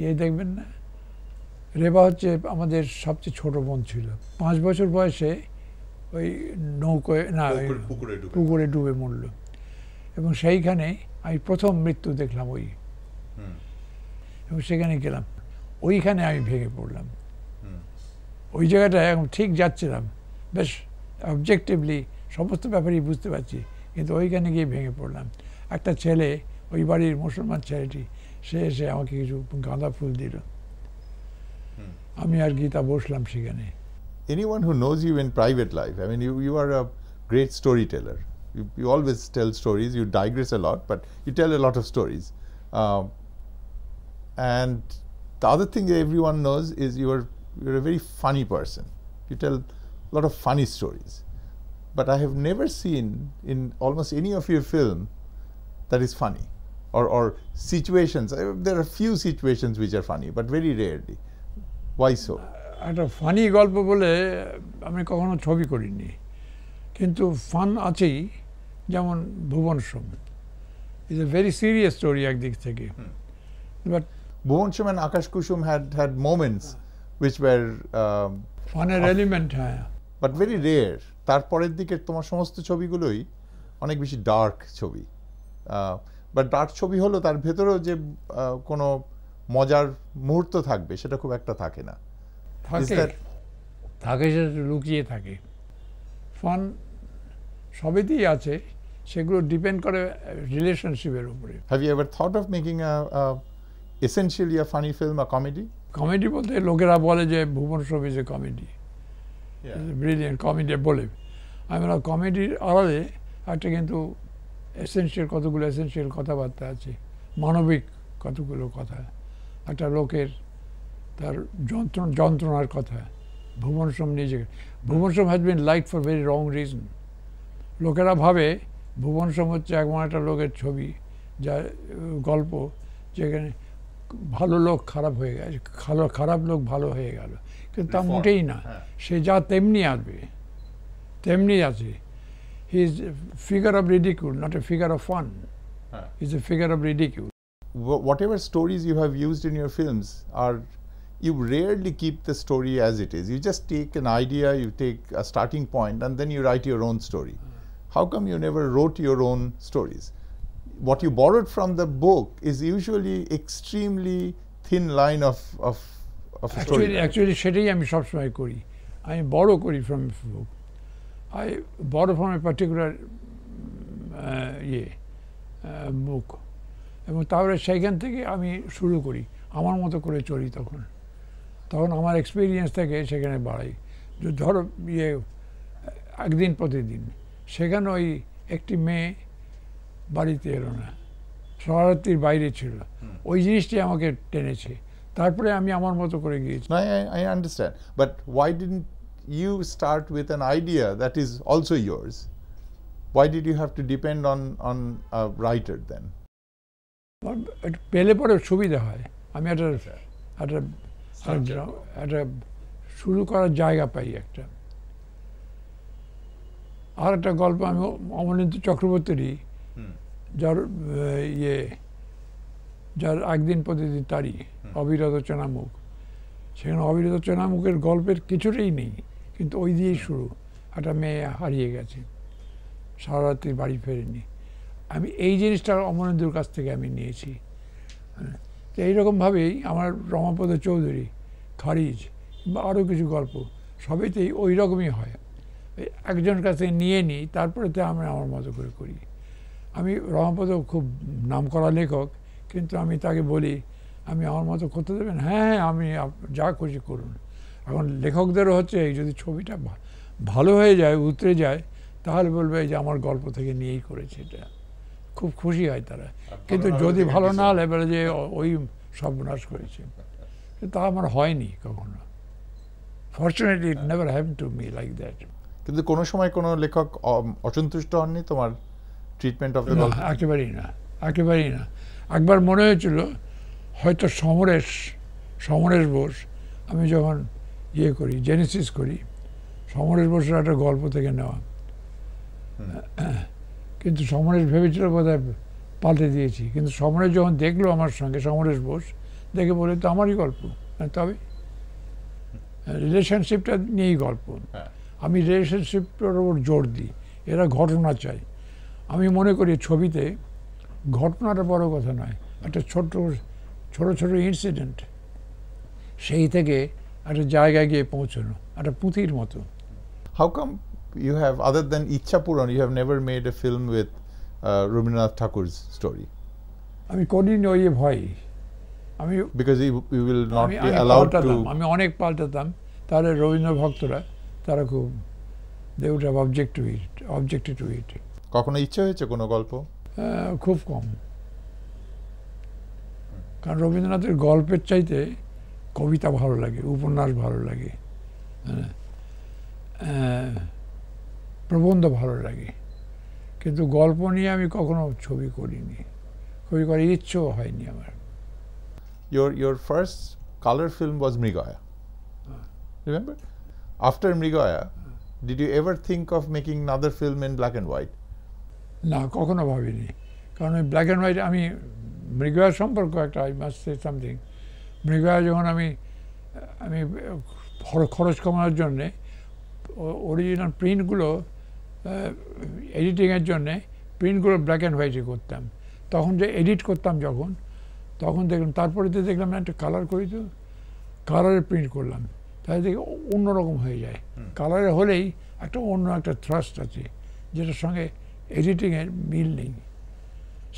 ইয়ে দেখবেন না রেবা হচ্ছে আমাদের সবচেয়ে ছোট বোন ছিল পাঁচ বছর বয়সে ওই নৌকোয় না পুকুরে ডুবে মরল এবং সেইখানে আমি প্রথম মৃত্যু দেখলাম ওই এবং সেখানে গেলাম ওইখানে আমি ভেঙে পড়লাম ওই জায়গাটা এখন ঠিক যাচ্ছিলাম বেশ অবজেক্টিভলি সমস্ত ব্যাপারই বুঝতে পারছি কিন্তু ওইখানে গিয়ে ভেঙে পড়লাম একটা ছেলে ওই বাড়ির মুসলমান ছেলেটি সে এসে আমাকে কিছু গাঁদা ফুল দিল আমি আর গীতা বসলাম সেখানে anyone who knows you in private life i mean you, you are a great storyteller you, you always tell stories you digress a lot but you tell a lot of stories um, and the other thing everyone knows is you are you're a very funny person you tell a lot of funny stories. But I have never seen in almost any of your film that is funny or, or situations. There are a few situations which are funny, but very rarely. Why so? একটা funny গল্প বলে আমি কখনো ছবি করিনি কিন্তু fun আছেই যেমন Bhuvan Shome is a very serious story একদিক থেকে but Bhuvan Shome and Akash Kusum had had moments which were ফানের এলিমেন্ট হ্যাঁ বাট ভেরি রেয়ার তারপরের দিকের তোমার সমস্ত ছবিগুলোই অনেক বেশি ডার্ক ছবি বা ডার্ক ছবি হলো তার ভেতরেও যে কোনো মজার মুহূর্ত থাকবে সেটা খুব একটা থাকে না থাকে সেটা লুকিয়ে থাকে ফান সবেতেই আছে সেগুলো ডিপেন্ড করে রিলেশনশিপের উপরে have you ever thought of making essentially a funny film a comedy comedy বলতে লোকেরা বলে যে ভুবন শোভ যে এ কমেডি yeah. কমেডি বলে ওরা কমেডির আড়ালে একটা কিন্তু এসেন্সিয়াল কতগুলো এসেন্সিয়াল কথাবার্তা আছে মানবিক কতগুলো কথা একটা লোকের তার যন্ত্রণ যন্ত্রণার কথা ভুবন সোম নিজেকে Bhuvan Shome has been like for very wrong reason লোকেরা ভাবে ভুবন সোম হচ্ছে এমন একটা লোকের ছবি যা গল্প যেখানে ভালো লোক খারাপ হয়ে গেছে খারাপ লোক ভালো হয়ে গেল কিন্তু তা মোটেই না সে যা তেমনি আসবে তেমনি আছে he is figure of ridicule not a figure of fun is a figure of ridicule whatever stories you have used in your you rarely keep the story as it is. You just take an idea, you take a starting point, and then you write your own story. Hmm. How come you never wrote your own stories? What you borrowed from the book is usually extremely thin line of, of actually সেটাই আমি সবসময় করি আমি borrow করি from book I borrow from a particular ইয়ে book এবং তাহলে সেইখান থেকে আমি শুরু করি আমার মতো করে চলি তখন তখন আমার এক্সপিরিয়েন্স থেকে সেখানে বাড়াই ধরো ইয়ে একদিন প্রতিদিন সেখানে ওই একটি মেয়ে বাড়িতে এলো না শহরাত্রির বাইরে ছিল ওই জিনিসটি আমাকে টেনেছে তারপরে আমি আমার মতো করে গিয়েছি I I understand but why didn't you start with an idea that is also yours why did you have to depend on on writer then পেলে পরে সুবিধা হয় আমি একটা আচ্ছা। একটা একটা শুরু করার জায়গা পাই একটা আর একটা গল্প আমি অমলেন্দু চক্রবর্তীরই যার ইয়ে যার একদিন প্রতিদিন তারই অবিরত চোনামুখ সেখানে অবিরত চোনামুখের গল্পের কিছুটাই নেই কিন্তু ওই দিয়েই শুরু একটা মেয়ে হারিয়ে গেছে সারারাত্রি বাড়ি ফেরেনি আমি এই জিনিসটা অমরেন্দ্রর কাছ থেকে আমি নিয়েছি হ্যাঁ, তো এইরকমভাবেই আমার রমাপদ চৌধুরী খারিজ বা আরও কিছু গল্প সবইতেই ওই রকমই হয় একজন কাছে নিয়ে নিই তারপরে তো আমরা আমার মতো করে করি আমি রমাপদ খুব নাম করা লেখক কিন্তু আমি তাকে বলি আমি আমার মতো করতে দেবেন হ্যাঁ হ্যাঁ আমি যা খুশি করুন এখন লেখকদেরও হচ্ছে এই যদি ছবিটা ভালো হয়ে যায় উতরে যায় তাহলে বলবে যে আমার গল্প থেকে নিয়েই করেছে এটা খুব খুশি হয় তারা কিন্তু যদি ভালো না হলে বলে যে ওই সর্বনাশ করেছে তা আমার হয়নি কখনো fortunately it never have to me like that কিন্তু কোনো সময় কোনো লেখক অসন্তুষ্ট হননি তোমার ট্রিটমেন্ট অফ দ্য একেবারেই না একেবারেই না একবার মনে হয়েছিল হয়তো সমরেশ সমরেশ বোস আমি যখন ইয়ে করি জেনেসিস করি সমরেশ বোসের একটা গল্প থেকে নেওয়া কিন্তু সমরেশ ভেবেছিল বোধহয় পাল্টে দিয়েছি কিন্তু সমরেশ যখন দেখলো আমার সঙ্গে সমরেশ বোস দেখে বলে তো আমারই গল্প মানে তবে রিলেশনশিপটা নিয়েই গল্প হ্যাঁ। আমি রিলেশনশিপটার ওপর জোর দিই এরা ঘটনা চাই আমি মনে করি ছবিতে ঘটনাটা বড় কথা নয় একটা ছোট ছোট ছোট ইনসিডেন্ট সেই থেকে একটা জায়গায় গিয়ে পৌঁছানো একটা পুঁথির মতো how come you have other than ইচ্ছা পূরণ you have never made a film with Rabindranath Thakur story আমি কোনদিন ওই ভয় আমি because you will not be allowed to আমি অনেক পাল্টাতাম তাহলে রবীন্দ্র ভক্তরা তারা খুব they would have object to it object to it কখনো ইচ্ছে হয়েছে কোনো গল্প খুব কম কারণ রবীন্দ্রনাথের গল্পের চাইতে কবিতা ভালো লাগে উপন্যাস ভালো লাগে হ্যাঁ, প্রবন্ধ ভালো লাগে কিন্তু গল্প নিয়ে আমি কখনো ছবি করিনি ছবি করার ইচ্ছেও হয়নি আমার your your first colour film was Mrigaya remember after Mrigaya did you ever think of making another film in black and white না কখনো ভাবিনি কারণ ওই ব্ল্যাক অ্যান্ড হোয়াইট আমি মৃগয়ার সম্পর্ক একটা I must say something Mrigaya যখন আমি আমি খরচ কমানোর জন্যে অরিজিনাল প্রিন্টগুলো এডিটিংয়ের জন্যে প্রিন্টগুলো ব্ল্যাক অ্যান্ড হোয়াইটে করতাম তখন যে এডিট করতাম যখন তখন দেখলাম তারপরে তো দেখলাম একটা কালার করি তো কালারে প্রিন্ট করলাম তাই দেখি অন্যরকম হয়ে যায় কালারে হলেই একটা অন্য একটা থ্রাস্ট আছে যেটার সঙ্গে এডিটিংয়ের মিল নেই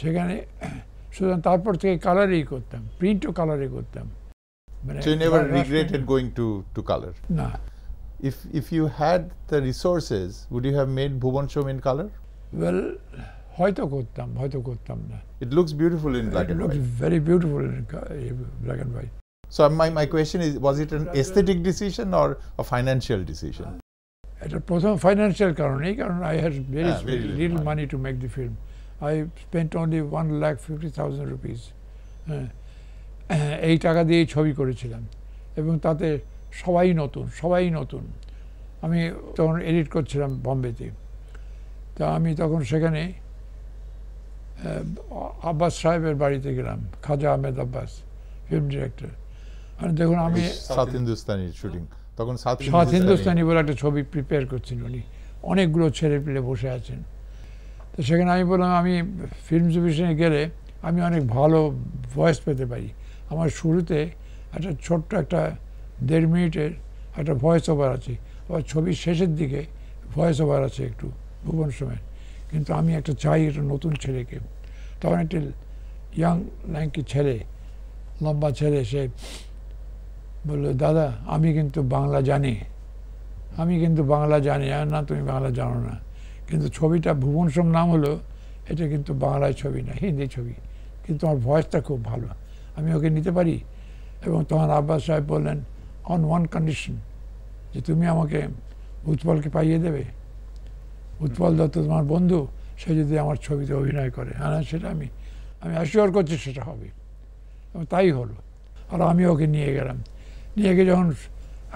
সেখানে সুতরাং তারপর থেকে কালারই করতাম প্রিন্টও কালারে করতাম মানে never going going to color না if if you had the resources would you have made bhuvan shom in color well হয়তো করতাম হয়তো করতাম না it looks beautiful in black it looks very beautiful in black and white so my my question is was it an aesthetic decision or a financial decision এটা প্রথম financial কারণেই কারণ I had very little money to make the film I spent only one lakh fifty thousand rupees হ্যাঁ এই টাকা দিয়েই ছবি করেছিলাম এবং তাতে সবাই নতুন সবাই নতুন আমি তখন এডিট করছিলাম বম্বেতে তা আমি তখন সেখানে আব্বাস সাহেবের বাড়িতে গেলাম খাজা আহমেদ আব্বাস ফিল্ম ডিরেক্টর আর দেখুন আমি সাউথ হিন্দুস্তানি শুটিং তখন সাউথ হিন্দুস্তানি বলে একটা ছবি প্রিপেয়ার করছেন উনি অনেকগুলো ছেলে পেলে বসে আছেন তো সেখানে আমি বললাম আমি ফিল্ম ডিভিশনে গেলে আমি অনেক ভালো ভয়েস পেতে পারি আমার শুরুতে একটা ছোট্ট একটা দেড় মিনিটের একটা ভয়েস ওভার আছে আবার ছবির শেষের দিকে ভয়েস ওভার আছে একটু ভুবন সময় কিন্তু আমি একটা চাই একটা নতুন ছেলেকে তখন একটি ইয়াং ল্যাঙ্কি ছেলে লম্বা ছেলে সে বললো দাদা আমি কিন্তু বাংলা জানি আমি কিন্তু বাংলা জানি আর না তুমি বাংলা জানো না কিন্তু ছবিটা ভুবন সোম নাম হলো এটা কিন্তু বাংলায় ছবি না হিন্দি ছবি কিন্তু আমার ভয়েসটা খুব ভালো আমি ওকে নিতে পারি এবং তোমার আব্বাস সাহেব বললেন অন ওয়ান কন্ডিশন যে তুমি আমাকে উৎপলকে পাইয়ে দেবে উৎপল দত্ত তোমার বন্ধু সে যদি আমার ছবিতে অভিনয় করে হ্যাঁ, হ্যাঁ সেটা আমি আমি অ্যাসিওর করছি সেটা হবে এবং তাই হলো আর আমি ওকে নিয়ে গেলাম নিয়ে গিয়ে যখন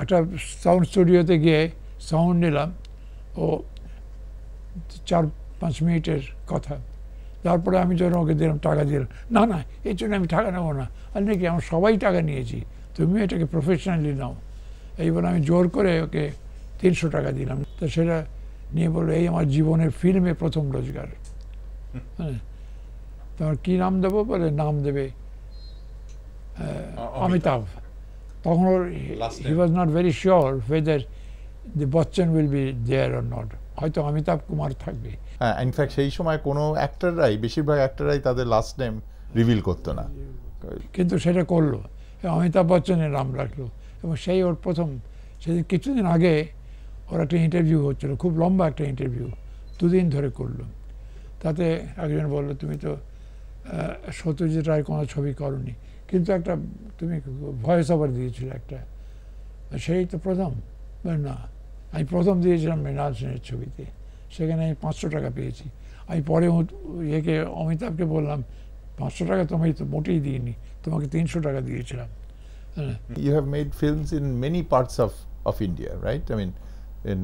একটা সাউন্ড স্টুডিওতে গিয়ে সাউন্ড নিলাম ও চার পাঁচ মিনিটের কথা তারপরে আমি যখন ওকে দিলাম টাকা দিলাম না না এর জন্য আমি টাকা নেবো না আর নাকি আমার সবাই টাকা নিয়েছি তুমি এটাকে প্রফেশনালি নাও এইবার আমি জোর করে ওকে তিনশো টাকা দিলাম তো সেটা নিয়ে বললো এই আমার জীবনের ফিল্মে প্রথম রোজগার হ্যাঁ তোমার কী নাম দেবো বলে নাম দেবে অমিতাভ তখন he was not very sure whether the Bachchan will be there or not হয়তো অমিতাভ কুমার থাকবে হ্যাঁ ইনফ্যাক্ট সেই সময় কোনো অ্যাক্টাররাই বেশিরভাগ অ্যাক্টাররাই তাদের লাস্ট নেম রিভিল করতো না কিন্তু সেটা করলো অমিতাভ বচ্চনের নাম রাখলো এবং সেই ওর প্রথম সেদিন কিছুদিন আগে ওর একটা ইন্টারভিউ হচ্ছিলো খুব লম্বা একটা ইন্টারভিউ দুদিন ধরে করলো তাতে একজন বললো তুমি তো সত্যজিৎ রায় কোনো ছবি করনি কিন্তু একটা তুমি ভয়েস ওভার দিয়েছিল একটা সেই তো প্রথম না আমি প্রথম দিয়েছিলাম মৃণাল সেনের ছবিতে সেখানে আমি পাঁচশো টাকা পেয়েছি আমি পরে ইয়েকে অমিতাভকে বললাম পাঁচশো টাকা তোমায় তো মোটেই দিইনি তোমাকে তিনশো টাকা দিয়েছিলাম You have made films in many parts of, of India, right? I mean, in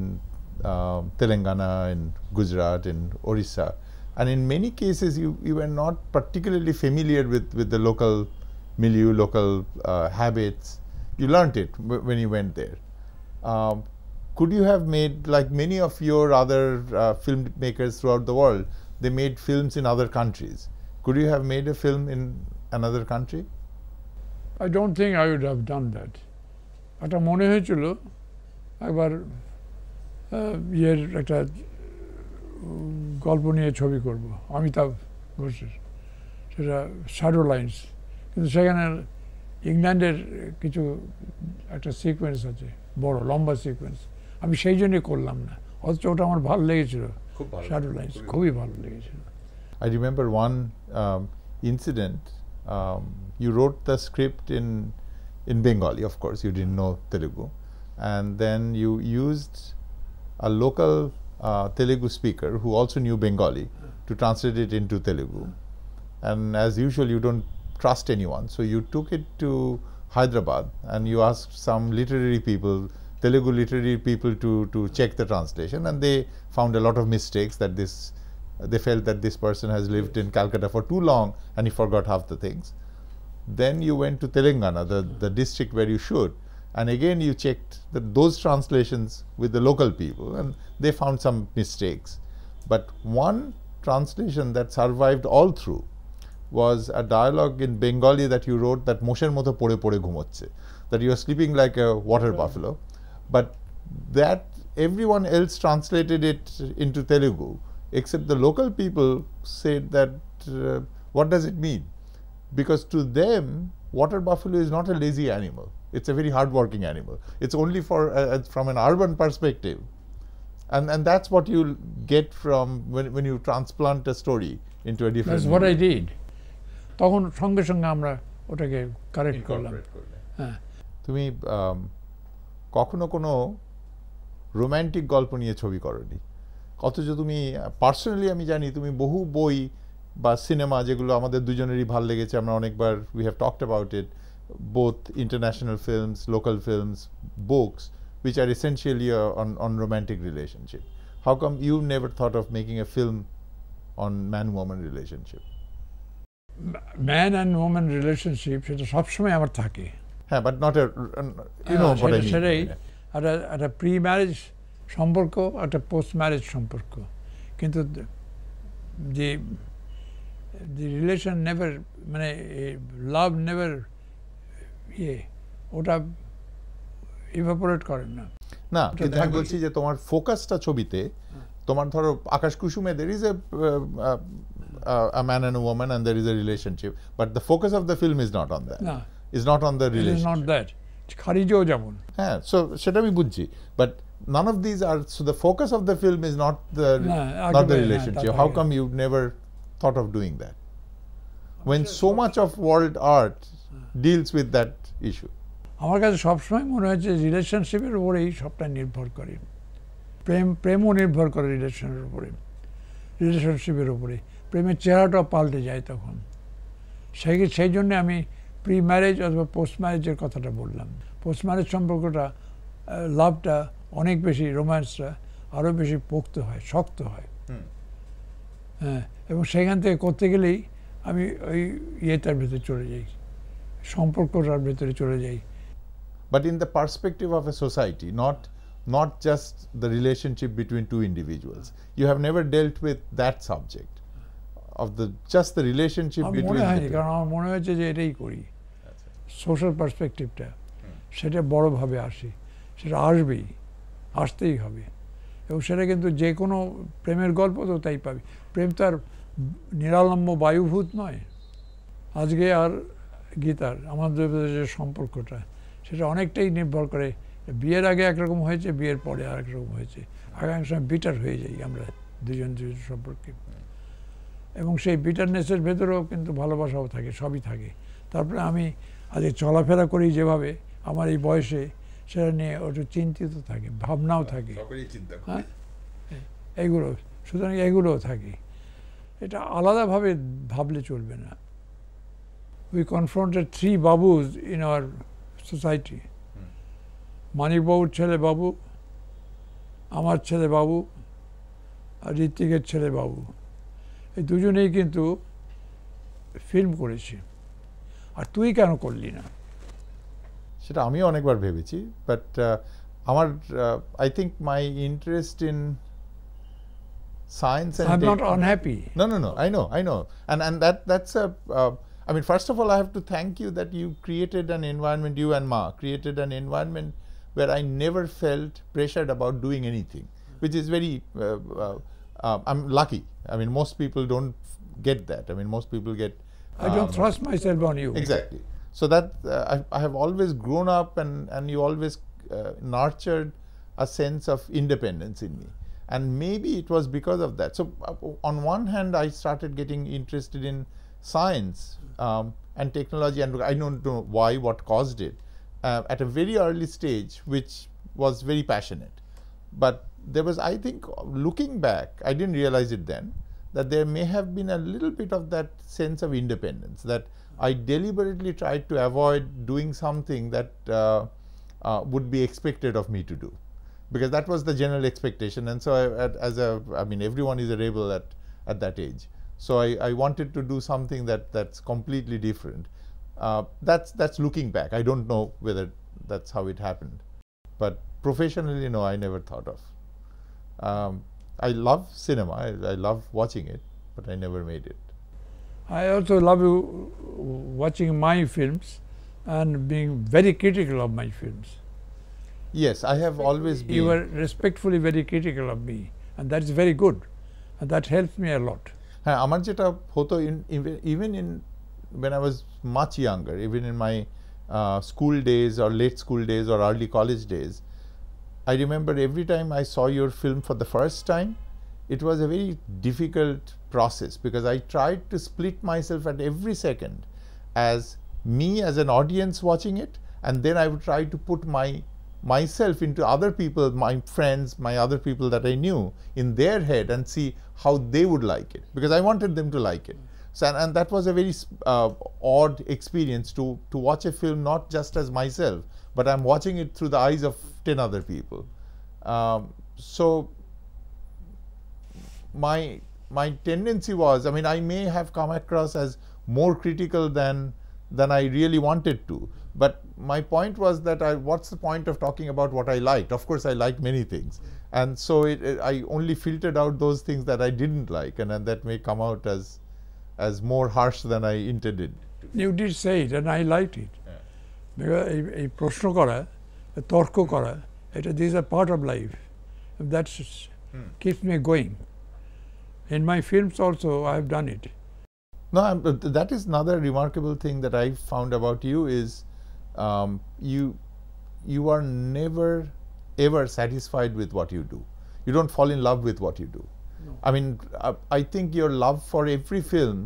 uh, Telangana, in Gujarat, in Orissa. And in many cases, you, you were not particularly familiar with, with the local milieu, local uh, habits. You learned it when you went there. Um, could you have made, like many of your other uh, filmmakers throughout the world, they made films in other countries. Could you have made a film in another country? I don't think I would have done that. একটা মনে হয়েছিল একবার ইয়ের একটা গল্প নিয়ে ছবি করব অমিতাভ ঘোষের সেটা শ্যাডো লাইন্স কিন্তু সেখানে ইংল্যান্ডের কিছু একটা সিকোয়েন্স আছে বড় লম্বা সিকোয়েন্স আমি সেই জন্যই করলাম না অথচ ওটা আমার ভালো লেগেছিল লাইন্স খুবই ভালো লেগেছিল I remember one incident you wrote the script in in Bengali, of course, you didn't know Telugu. And then you used a local uh, Telugu speaker who also knew Bengali to translate it into Telugu. And as usual, you don't trust anyone. So you took it to Hyderabad and you asked some literary people, Telugu literary people to, to check the translation and they found a lot of mistakes that this, they felt that this person has lived in Calcutta for too long and he forgot half the things. Then you went to Telangana, the, the district where you should, and again you checked those translations with the local people and they found some mistakes. But one translation that survived all through was a dialogue in Bengali that you wrote that motion moto pore pore ghumoche, that you are sleeping like a water right. buffalo. But that everyone else translated it into Telugu, except the local people said that uh, what does it mean? Because to them, water buffalo is not a lazy animal. It's a very hardworking animal. It's only for uh, uh from an urban perspective, and and that's what you get from when when you transplant a story into a different. That's what I did. তখন সঙ্গে সঙ্গে আমরা ওটাকে correct করলাম হ্যাঁ তুমি কখনো কোনো রোম্যান্টিক গল্প নিয়ে ছবি করনি অথচ তুমি পার্সোনালি আমি জানি তুমি বহু বই বা সিনেমা যেগুলো আমাদের দুজনেরই ভাল লেগেছে আমরা অনেকবার we have talked about it both international films local films books which are essentially on on, relationship how relationship. You never thought of making a film on film on relationship man and woman relationship সেটা সবসময় আমার থাকে হ্যাঁ but হ্যাঁ, not সেটাই একটা একটা pre marriage সম্পর্ক একটা পোস্ট ম্যারেজ সম্পর্ক কিন্তু যে the relation never মানে লাভ নেভার ইয়ে ওটা ইভাপোরেট করেন না না কিন্তু আমি বলছি যে তোমার ফোকাসটা ছবিতে তোমার ধরো আকাশ কুসুমে there is a uh, a man and a woman and there is a relationship. But the focus of the film is not on that. No. It's not on the relationship. It is not that. খারিজও যেমন হ্যাঁ so সেটা আমি বুঝছি but none of these are so the focus of the film is not the no, not the relationship how come you never thought of doing that when so much of world art deals with that issue আমার কাছে সবসময় মনে হয়েছে রিলেশনশিপের উপরেই সবটা নির্ভর করে প্রেম প্রেমও নির্ভর করে রিলেশনের উপরে রিলেশনশিপের উপরে প্রেমের চেহারাটাও পাল্টে যায় তখন সেই সেই জন্য আমি প্রি ম্যারেজ অথবা পোস্ট ম্যারেজের কথাটা বললাম পোস্ট ম্যারেজ সম্পর্কটা লাভটা অনেক বেশি রোম্যান্সটা আরও বেশি পোক্ত হয় শক্ত হয় হ্যাঁ এবং সেখান থেকে করতে গেলেই আমি ওই ইয়েটার ভেতরে চলে যাই সম্পর্কটার ভেতরে চলে যাই but in the perspective of a society not not just the relationship between two individuals you have never dealt with that subject of the just the relationship মনে হয়নি কারণ আমার মনে হয়েছে যে এটাই করি সোশ্যাল আচ্ছা। পার্সপেক্টিভটা সেটা বড়ভাবে আসি সেটা আসবেই আসতেই হবে এবং সেটা কিন্তু যে কোনো প্রেমের গল্প তো তাই পাবি প্রেম তো আর নিরালম্ব বায়ুভূত নয় আজকে আর গীতার আমাদের যে সম্পর্কটা সেটা অনেকটাই নির্ভর করে বিয়ের আগে একরকম হয়েছে বিয়ের পরে আর একরকম হয়েছে আগামী সময় বিটার হয়ে যাই আমরা দুজন দুজন সম্পর্কে এবং সেই বিটারনেসের ভেতরেও কিন্তু ভালোবাসাও থাকে সবই থাকে তারপরে আমি আজকে চলাফেরা করি যেভাবে আমার এই বয়সে সেটা নিয়ে একটু চিন্তিত থাকে ভাবনাও হ্যাঁ, থাকে হ্যাঁ এইগুলো সুতরাং এগুলোও থাকে এটা আলাদাভাবে ভাবলে চলবে না we confronted three babus in our society মানিকবাবুর ছেলে বাবু আমার ছেলে বাবু আর ঋত্বিকের ছেলে বাবু এই দুজনেই কিন্তু ফিল্ম করেছি আর তুই কেন করলি না সেটা আমি অনেকবার ভেবেছি বাট uh, আমার I think my interest in science and I'm not unhappy. No, no, no. I know, I know. And and that that's a. Uh, I mean, first of all, I have to thank you that you created an environment. You and Ma created an environment where I never felt pressured about doing anything, which is very. Uh, uh, uh I'm lucky I mean, most people don't get that. I mean, most people get. Um, I don't um, trust myself on you. Exactly. So that uh, I, I, have always grown up, and and you always uh, nurtured a sense of independence in me, and maybe it was because of that. So uh, on one hand, I started getting interested in science um, and technology, and I don't know why, what caused it, uh, at a very early stage, which was very passionate, but there was, I think, looking back, I didn't realize it then, that there may have been a little bit of that sense of independence that I deliberately tried to avoid doing something that uh, uh, would be expected of me to do because that was the general expectation. And so, I, as a, I mean, everyone is a rebel at, at that age. So I, I wanted to do something that that's completely different. Uh, that's that's looking back. I don't know whether that's how it happened, but professionally, no, I never thought of. Um, I love cinema, I, I, love watching it, but I never made it. I also love uh, watching my films and being very critical of my films. Yes, I have always been. You were respectfully very critical of me and that is very good and that helps me a lot. হ্যাঁ আমার যেটা in even when I was much younger, even in my uh, school days or late school days or early college days, I remember every time I saw your film for the first time, it was a very difficult process because I tried to split myself at every second as me as an audience watching it, and then I would try to put my myself into other people, my friends, my other people that I knew in their head and see how they would like it because I wanted them to like it. So, and, and that was a very uh, odd experience to, to watch a film not just as myself, but I'm watching it through the eyes of 10 other people. Um, so my my tendency was, I mean, I may have come across as more critical than than I really wanted to. But my point was that I, what's the point of talking about what I liked? Of course, I like many things, and so it, it, I only filtered out those things that I didn't like, and, and that may come out as as more harsh than I intended. You did say it, and I liked it. because a প্রশ্ন তর্ক করা এটা this are part of life that's keeps me going in my films also I have done it No, is another remarkable thing that I found about you is um, you you are never ever satisfied with what you do. You don't fall in love with what you do. No. I mean, I, uh, I think your love for every film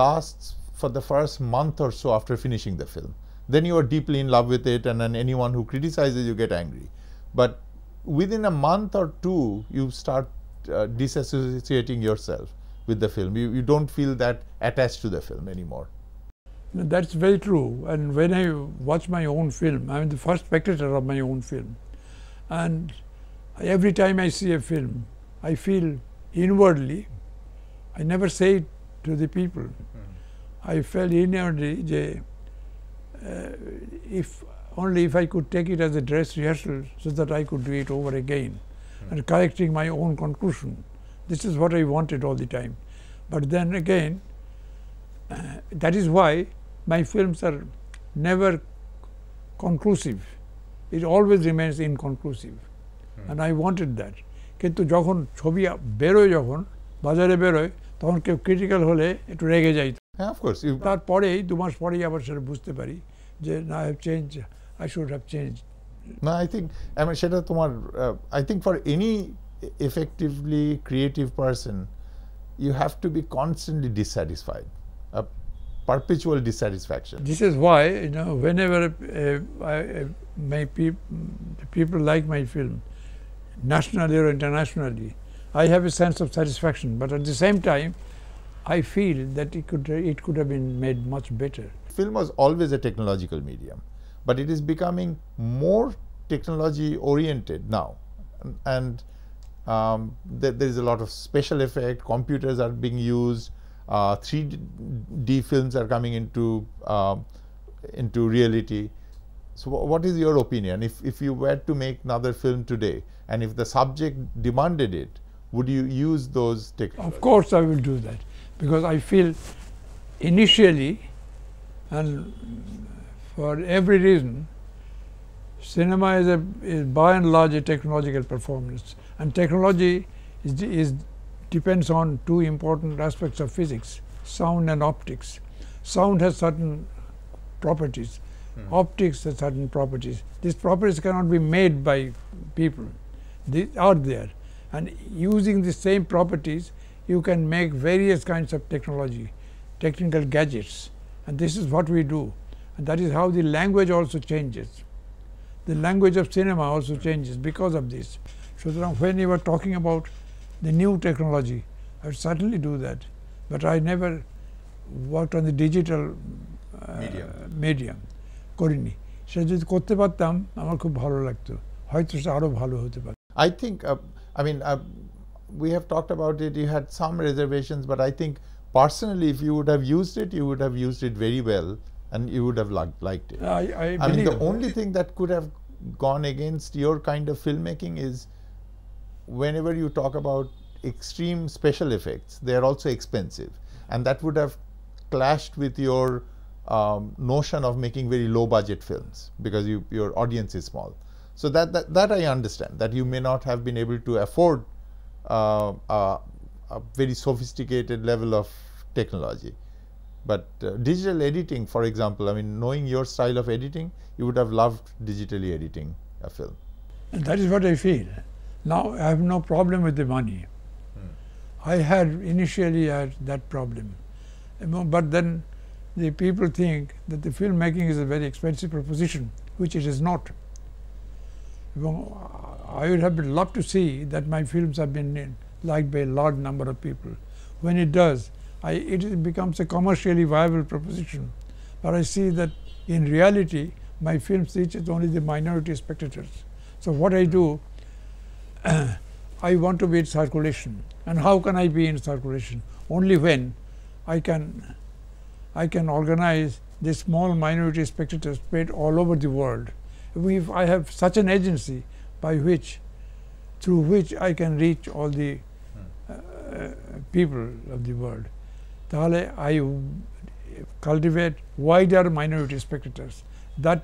lasts for the first month or so after finishing the film then you are deeply in love with it and then anyone who criticizes you get angry. But within a month or two, you start uh, disassociating yourself with the film. You, you don't feel that attached to the film anymore. That's very true. And when I watch my own film, I'm the first spectator of my own film. And every time I see a film, I feel inwardly, I never say it to the people. Mm -hmm. I felt inwardly, uh, if only if I could take it as a dress rehearsal so that I could do it over again hmm. and correcting my own conclusion. This is what I wanted all the time. But then again, uh, that is why my films are never conclusive. It always remains inconclusive. Hmm. And I wanted that. কিন্তু যখন ছবি বেরোয় যখন বাজারে বেরোয় তখন কেউ critical হলে একটু রেগে যাই তারপরেই দু মাস পরেই আবার সেটা বুঝতে পারি now I have changed, I should have changed. না আই থিঙ্ক আমি সেটা তোমার I think for any effectively creative person you have to be constantly dissatisfied a perpetual dissatisfaction this is why you know whenever uh, I, uh, my peop people like my film nationally or internationally I have a sense of satisfaction, but at the same time, I feel that it could it could have been made much better film was always a technological medium, but it is becoming more technology oriented now. And um, there is a lot of special effect, computers are being used, uh, 3D films are coming into, uh, into reality. So what is your opinion? If, if you were to make another film today, and if the subject demanded it, would you use those techniques? Of course I will do that because I feel initially and for every reason, cinema is, a, is by and large a technological performance and technology is, is depends on two important aspects of physics, sound and optics. Sound has certain properties, mm. optics has certain properties. These properties cannot be made by people, they are there. And using the same properties, you can make various kinds of technology, technical gadgets and this is what we do and that is how the language also changes. The language of cinema also changes because of this. So when you were talking about the new technology, I would certainly do that, but I never worked on the digital uh, medium করিনি সেটা যদি করতে পারতাম আমার খুব ভালো লাগতো হয়তো সেটা আরও ভালো I think, uh, I mean, uh, we have talked about it. You had some reservations, but I think personally, if you would have used it, you would have used it very well and you would have liked it. I, I, I mean, the only thing that could have gone against your kind of filmmaking is whenever you talk about extreme special effects, they are also expensive. And that would have clashed with your um, notion of making very low budget films because you, your audience is small. So that, that, that I understand, that you may not have been able to afford uh, uh, a very sophisticated level of technology. But uh, digital editing, for example, I mean, knowing your style of editing, you would have loved digitally editing a film. And that is what I feel. Now I have no problem with the money. Hmm. I had initially had that problem, but then the people think that the filmmaking is a very expensive proposition, which it is not. I would have loved to see that my films have been liked by a large number of people. When it does, I, it becomes a commercially viable proposition. But I see that in reality, my films reaches only the minority spectators. So what I do, I want to be in circulation. And how can I be in circulation? Only when I can, I can organize the small minority spectators spread all over the world. If I have such an agency by which, through which I can reach all the uh, people of the world তাহলে I cultivate wider minority spectators that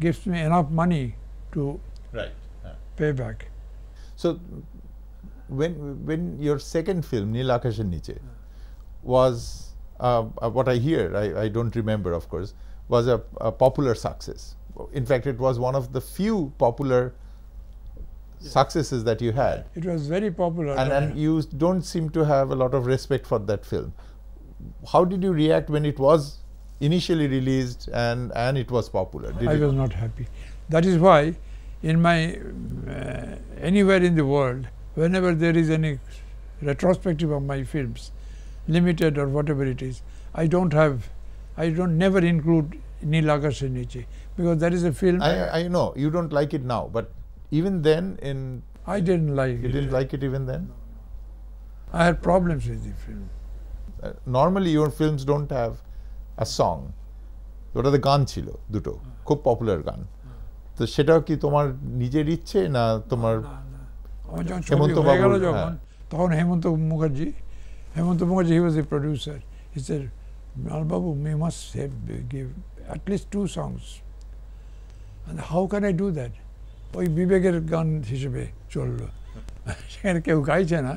gives me enough money to right. yeah. pay back so when when your second film nilakashan niche was uh, what i hear I, I don't remember of course was a, a popular success in fact it was one of the few popular yes. successes that you had. It was very popular. And, and you don't seem to have a lot of respect for that film. How did you react when it was initially released and, and it was popular? Did I was not happy. That is why in my uh, anywhere in the world, whenever there is any retrospective of my films, limited or whatever it is, I don't have, I don't never include Nilaka Senichi because that is a film. I, I know you don't like it now, but even then, in I didn't like you it. You didn't like it even then. I had problems with the film. Uh, normally, your films don't have a song. ওটা তো গান ছিল duto? খুব popular gan. তো সেটাও কি তোমার নিজের ইচ্ছে না তোমার হেমন্ত গেল যখন তখন Hemanta Mukherjee Hemanta Mukherjee he was a producer he said Lalbabu may must give at least two songs And how can I do that? ওই বিবেকের গান হিসেবে চললো সেখানে কেউ গাইছে না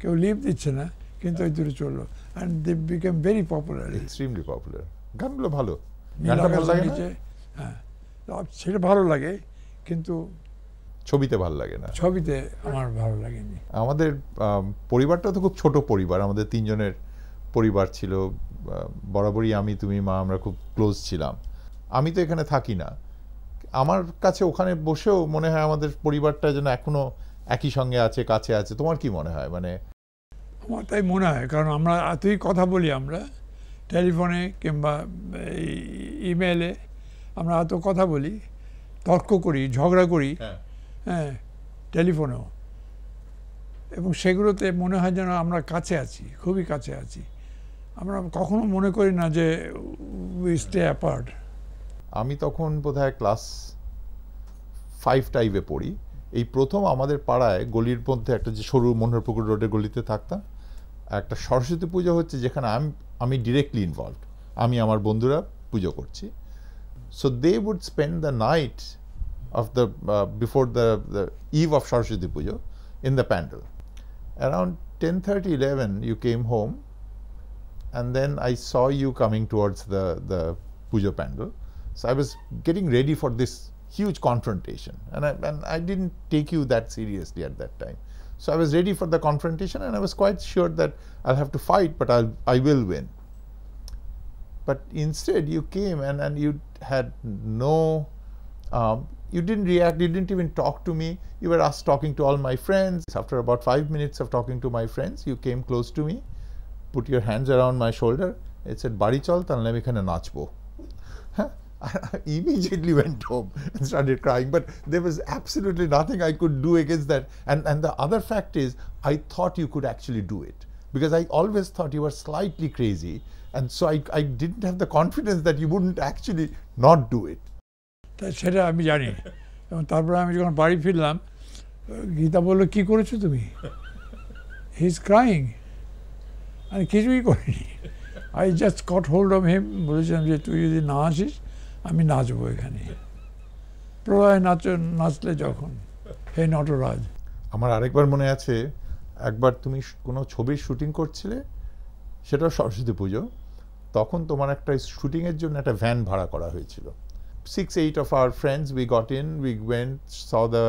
কেউ লিপ দিচ্ছে না কিন্তু ওই দূরে চললো and they became very popular extremely popular গানগুলো ভালো হ্যাঁ সেটা ভালো লাগে কিন্তু ছবিতে ভালো লাগে না ছবিতে আমার ভালো লাগেনি আমাদের পরিবারটা তো খুব ছোট পরিবার আমাদের তিনজনের পরিবার ছিল বরাবরই আমি তুমি মা আমরা খুব ক্লোজ ছিলাম আমি তো এখানে থাকি না আমার কাছে ওখানে বসেও মনে হয় আমাদের পরিবারটা যেন এখনও একই সঙ্গে আছে কাছে আছে তোমার কি মনে হয় মানে আমার তাই মনে হয় কারণ আমরা এতই কথা বলি আমরা টেলিফোনে কিংবা ইমেলে আমরা এত কথা বলি তর্ক করি ঝগড়া করি হ্যাঁ।, হ্যাঁ টেলিফোনেও এবং সেগুলোতে মনে হয় যেন আমরা কাছে আছি খুবই কাছে আছি আমরা কখনো মনে করি না যে উই স্টে অ্যাপার্ট আমি তখন বোধহয় ক্লাস ফাইভ টাইভে পড়ি এই প্রথম আমাদের পাড়ায় গলির মধ্যে একটা যে সরু মনোহরপুকুর রোডের গলিতে থাকতাম একটা সরস্বতী পুজো হচ্ছে যেখানে আমি আমি ডিরেক্টলি ইনভলভ আমি আমার বন্ধুরা পুজো করছি so they would spend the night of the before the eve of Saraswati Puja in the pandal around ten thirty eleven you came home and then I saw you coming towards the the puja pandal So I was getting ready for this huge confrontation and I, and I didn't take you that seriously at that time. So I was ready for the confrontation and I was quite sure that I'll have to fight but I'll, I will win. But instead you came and, and you had no, um, you didn't react, you didn't even talk to me. You were asked talking to all my friends. After about five minutes of talking to my friends, you came close to me, put your hands around my shoulder. It said, Bari chal, tanle ekhane nachbo. I immediately went home and started crying, but there was absolutely nothing I could do against that. And, and the other fact is, I thought you could actually do it because I always thought you were slightly crazy. And so I, I didn't have the confidence that you wouldn't actually not do it. সেটা আমি জানি এবং তারপরে আমি যখন বাড়ি ফিরলাম গীতা বললো কি করেছো তুমি হি ইজ ক্রাইং আমি কিছুই করিনি I just caught hold of him বলেছিলাম যে তুই যদি না আসিস আমি নাচবো এখানে প্রলয় নাচ নাচলে যখন হে নটরাজ আমার আরেকবার মনে আছে একবার তুমি কোনো ছবির শুটিং করছিলে সেটা সরস্বতী পুজো তখন তোমার একটা শুটিংয়ের জন্য একটা ভ্যান ভাড়া করা হয়েছিল six eight of our friends we got in we went saw the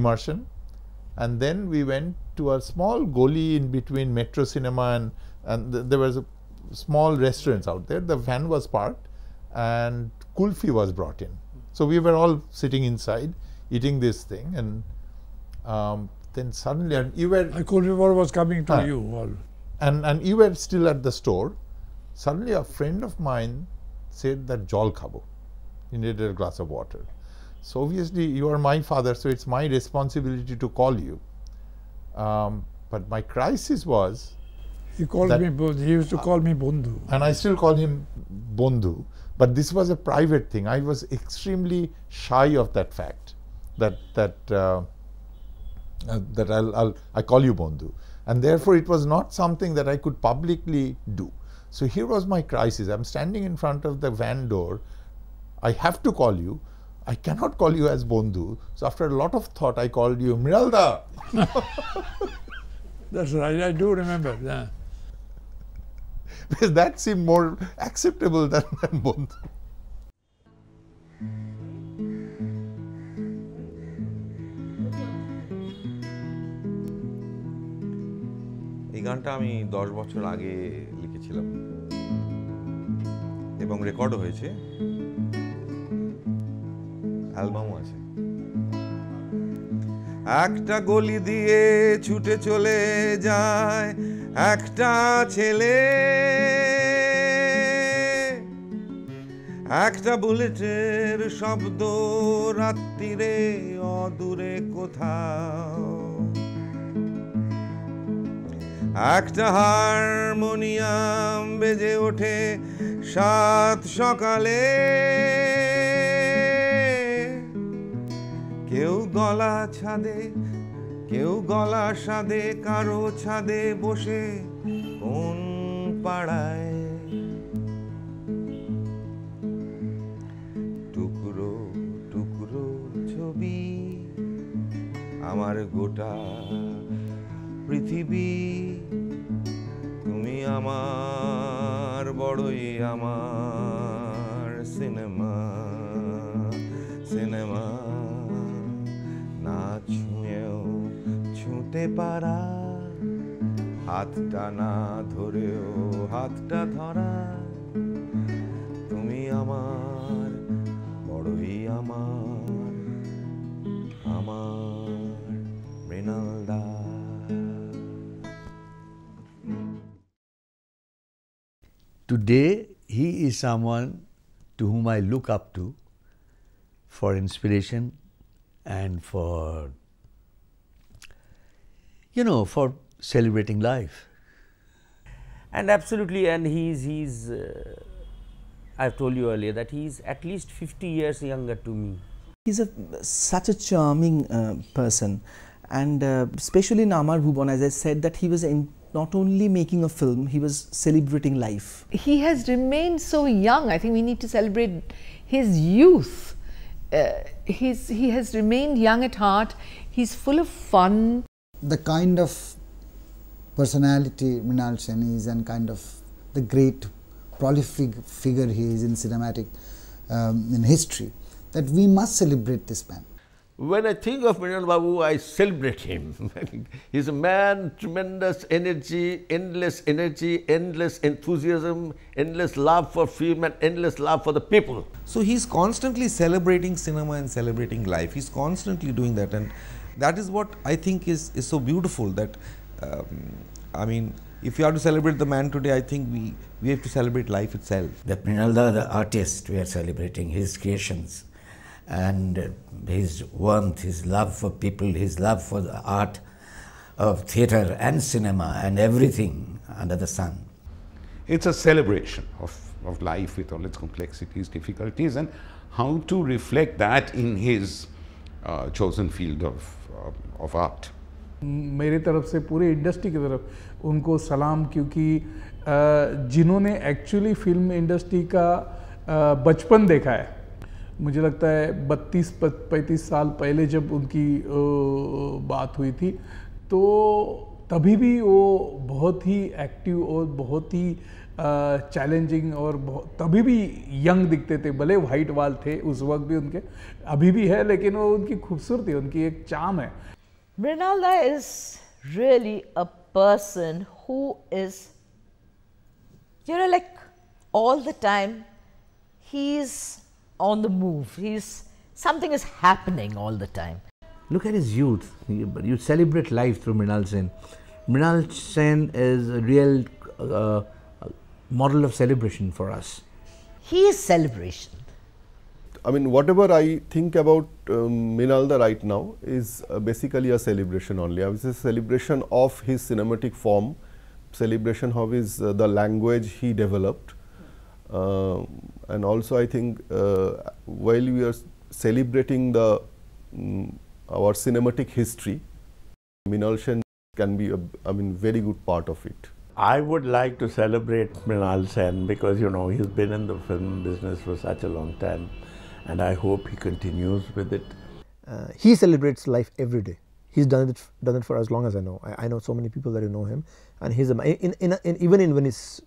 immersion and then we went to a small gully in between Metro cinema and there was small restaurants out small the van was part and kulfi was brought in. So we were all sitting inside eating this thing and um, then suddenly and you were I kulfi was coming to uh, you all. And and you were still at the store. Suddenly a friend of mine said that jol kabu. He needed a glass of water. So obviously you are my father, so it's my responsibility to call you. Um, but my crisis was he called me. He used to uh, call me Bondu, And I still call him Bondu. But this was a private thing. I was extremely shy of that fact that that uh, uh, that I'll, I'll, i call you Bondu, and therefore it was not something that I could publicly do. So here was my crisis. I'm standing in front of the van door. I have to call you. I cannot call you as Bondu. So after a lot of thought, I called you Miralda. That's right. I do remember. Yeah. because that seemed more acceptable than, than Bond. এই গানটা আমি দশ বছর আগে লিখেছিলাম এবং রেকর্ডও হয়েছে অ্যালবামও আছে একটা গলি দিয়ে ছুটে চলে যায় একটা ছেলে একটা বুলেটের শব্দ রাত্রিরে অদূরে কোথাও একটা হারমোনিয়াম বেজে ওঠে সাত সকালে কেউ গলা ছাদে কেউ গলা সাদে কারো ছাদে বসে কোন পাড়ায় টুকরো টুকরো ছবি আমার গোটা পৃথিবী তুমি আমার বড়ই আমার সিনেমা সিনেমা করতে পারা হাতটা না ধরেও হাতটা ধরা তুমি আমার বড়ই আমার আমার মৃণালদা Today, he is someone to whom I look up to for inspiration and for you know, for celebrating life. And absolutely, and he's, he's uh, I've told you earlier that he's at least 50 years younger to me. He's a, such a charming uh, person and uh, especially in Amar Bhuban, as I said, that he was not only making a film, he was celebrating life. He has remained so young. I think we need to celebrate his youth. Uh, he's, he has remained young at heart. He's full of fun the kind of personality Minal Sen is and kind of the great prolific figure he is in cinematic um, in history that we must celebrate this man when I think of Maniran Babu, I celebrate him. He's a man, tremendous energy, endless energy, endless enthusiasm, endless love for film and endless love for the people. So he's constantly celebrating cinema and celebrating life. He's constantly doing that and that is what I think is, is so beautiful that, um, I mean, if you are to celebrate the man today, I think we, we have to celebrate life itself. The Prinalda, the artist, we are celebrating his creations and his warmth, his love for people, his love for the art of theatre and cinema and everything under the sun. It's a celebration of, of life with all its complexities, difficulties, and how to reflect that in his uh, chosen field of, uh, of art. मेरे तरफ से पूरे industry की तरफ उनको सलाम क्योंकि uh, जिन्होंने एक्चुअली फिल्म इंडस्ट्री का uh, बचपन देखा है मुझे लगता है 32 पैंतीस साल पहले जब उनकी बात हुई थी तो तभी भी वो बहुत ही एक्टिव और बहुत ही चैलेंजिंग और तभी भी यंग दिखते थे भले वाइट वाल थे उस वक्त भी उनके अभी भी है लेकिन वो उनकी खूबसूरती उनकी एक चाम है मृणालदा is really a person who is you know like all the time he is on the move. He's something is happening all the time. Look at his youth. You, you celebrate life through Mrinal Sen. Mrinal Sen is a real uh, model of celebration for us. He is celebration. I mean, whatever I think about um, Minalda right now is uh, basically a celebration only. I was a celebration of his cinematic form, celebration of his uh, the language he developed. Uh, and also I think uh, while we are celebrating the um, our cinematic history, Minal Sen can be a, I mean very good part of it. I would like to celebrate Minal Sen because you know he's been in the film business for such a long time, and I hope he continues with it. Uh, he celebrates life every day. He's done it done it for as long as I know. I, I know so many people that know him, and he's a, in, in, in, even in when he's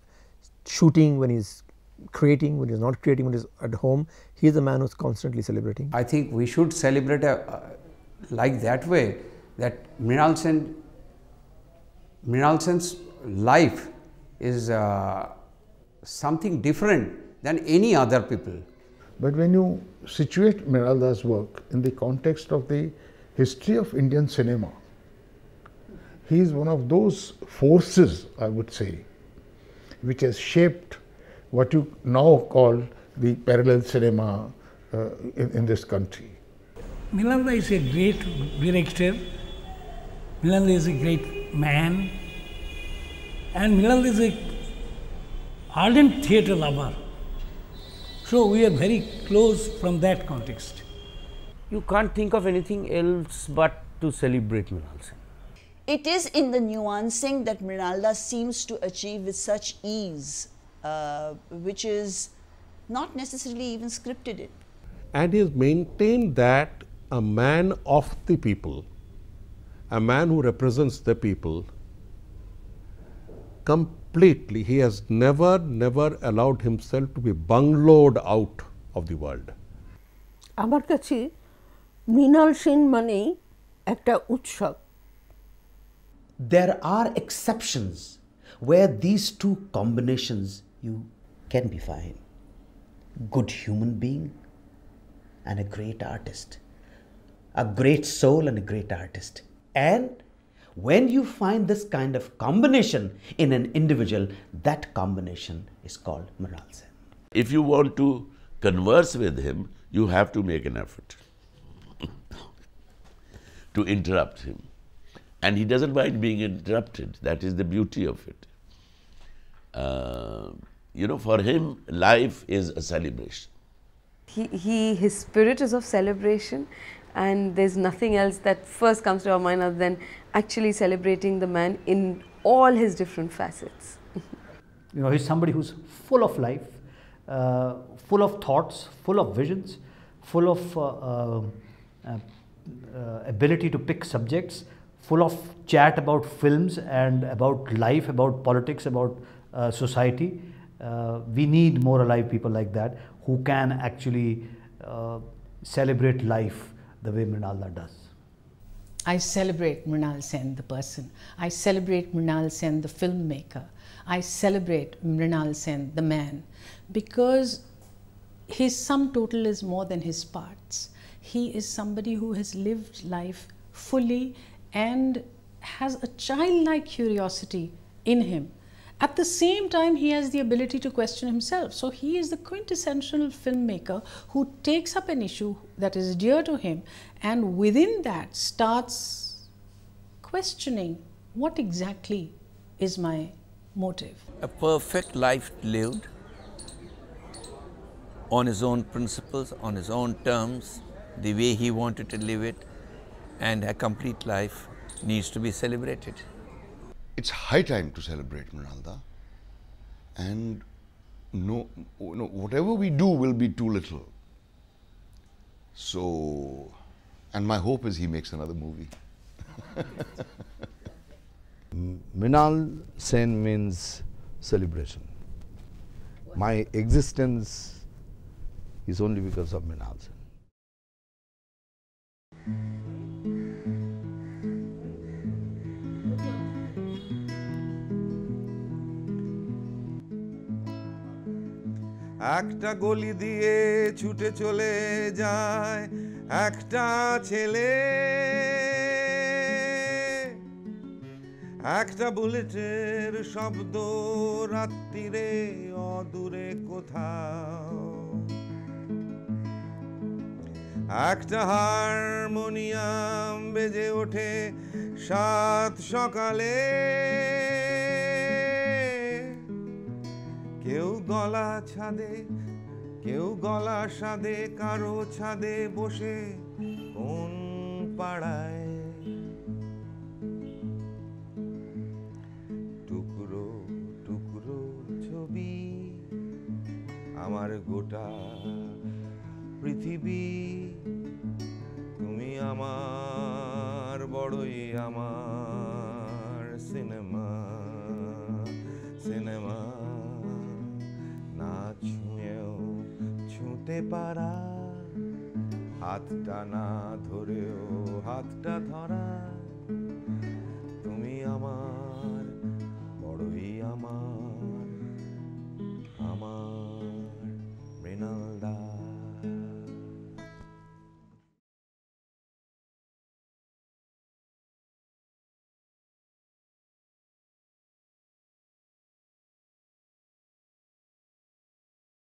shooting, when he's creating, when he's not creating, when he's at home, he's the man who's constantly celebrating. I think we should celebrate a, uh, like that way that Mrinal Sen, Mrinal Sen's life is uh, something different than any other people. But when you situate Mrinal Das work in the context of the history of Indian cinema, he is one of those forces, I would say, which has shaped what you now call the parallel cinema uh, in, in, this country. Milanda is a great director, Milanda is a great man, and Milanda is a ardent theatre lover. So we are very close from that context. You can't think of anything else but to celebrate Mrinal It is in the nuancing that Mrinalda seems to achieve with such ease uh, which is not necessarily even scripted in. And he has maintained that a man of the people, a man who represents the people, completely, he has never, never allowed himself to be bungled out of the world. আমার কাছে মৃণাল সেন মানেই একটা উৎসব There are exceptions where these two combinations you can be fine. Good human being and a great artist. A great soul and a great artist. And when you find this kind of combination in an individual, that combination is called Maral Sen. If you want to converse with him, you have to make an effort to interrupt him. And he doesn't mind being interrupted. That is the beauty of it. Uh, you know, for him, life is a celebration. He, he, his spirit is of celebration and there's nothing else that first comes to our mind other than actually celebrating the man in all his different facets. you know, he's somebody who's full of life, uh, full of thoughts, full of visions, full of uh, uh, uh ability to pick subjects, full of chat about films and about life, about politics, about uh, society uh, we need more alive people like that who can actually uh, celebrate life the way Mrinalda does. I celebrate Mrinal Sen, the person. I celebrate Mrinal Sen, the filmmaker. I celebrate Mrinal Sen, the man, because his sum total is more than his parts. He is somebody who has lived life fully and has a childlike curiosity in him at the same time, he has the ability to question himself. So he is the quintessential filmmaker who takes up an issue that is dear to him and within that starts questioning what exactly is my motive. A perfect life lived on his own principles, on his own terms, the way he wanted to live it, and a complete life needs to be celebrated it's high time to celebrate Mrinalda. And no, no, whatever we do will be too little. So, and my hope is he makes another movie. Minal Sen means celebration. My existence is only because of Mrinal Sen. একটা গলি দিয়ে ছুটে চলে যায় একটা ছেলে একটা বুলেটের শব্দ রাত্রিরে অদূরে কোথাও একটা হারমোনিয়াম বেজে ওঠে সাত সকালে গলা ছাদে কেউ গলা সাদে কারো ছাদে বসে কোন পাড়ায় টুকরো টুকরো ছবি আমার গোটা পৃথিবী তুমি আমার বড়ই আমার সিনেমা সিনেমা ছুঁয়েও ছুঁতে পারা হাতটা না ধরেও হাতটা ধরা তুমি আমার বড়ই আমার আমার মৃণালদা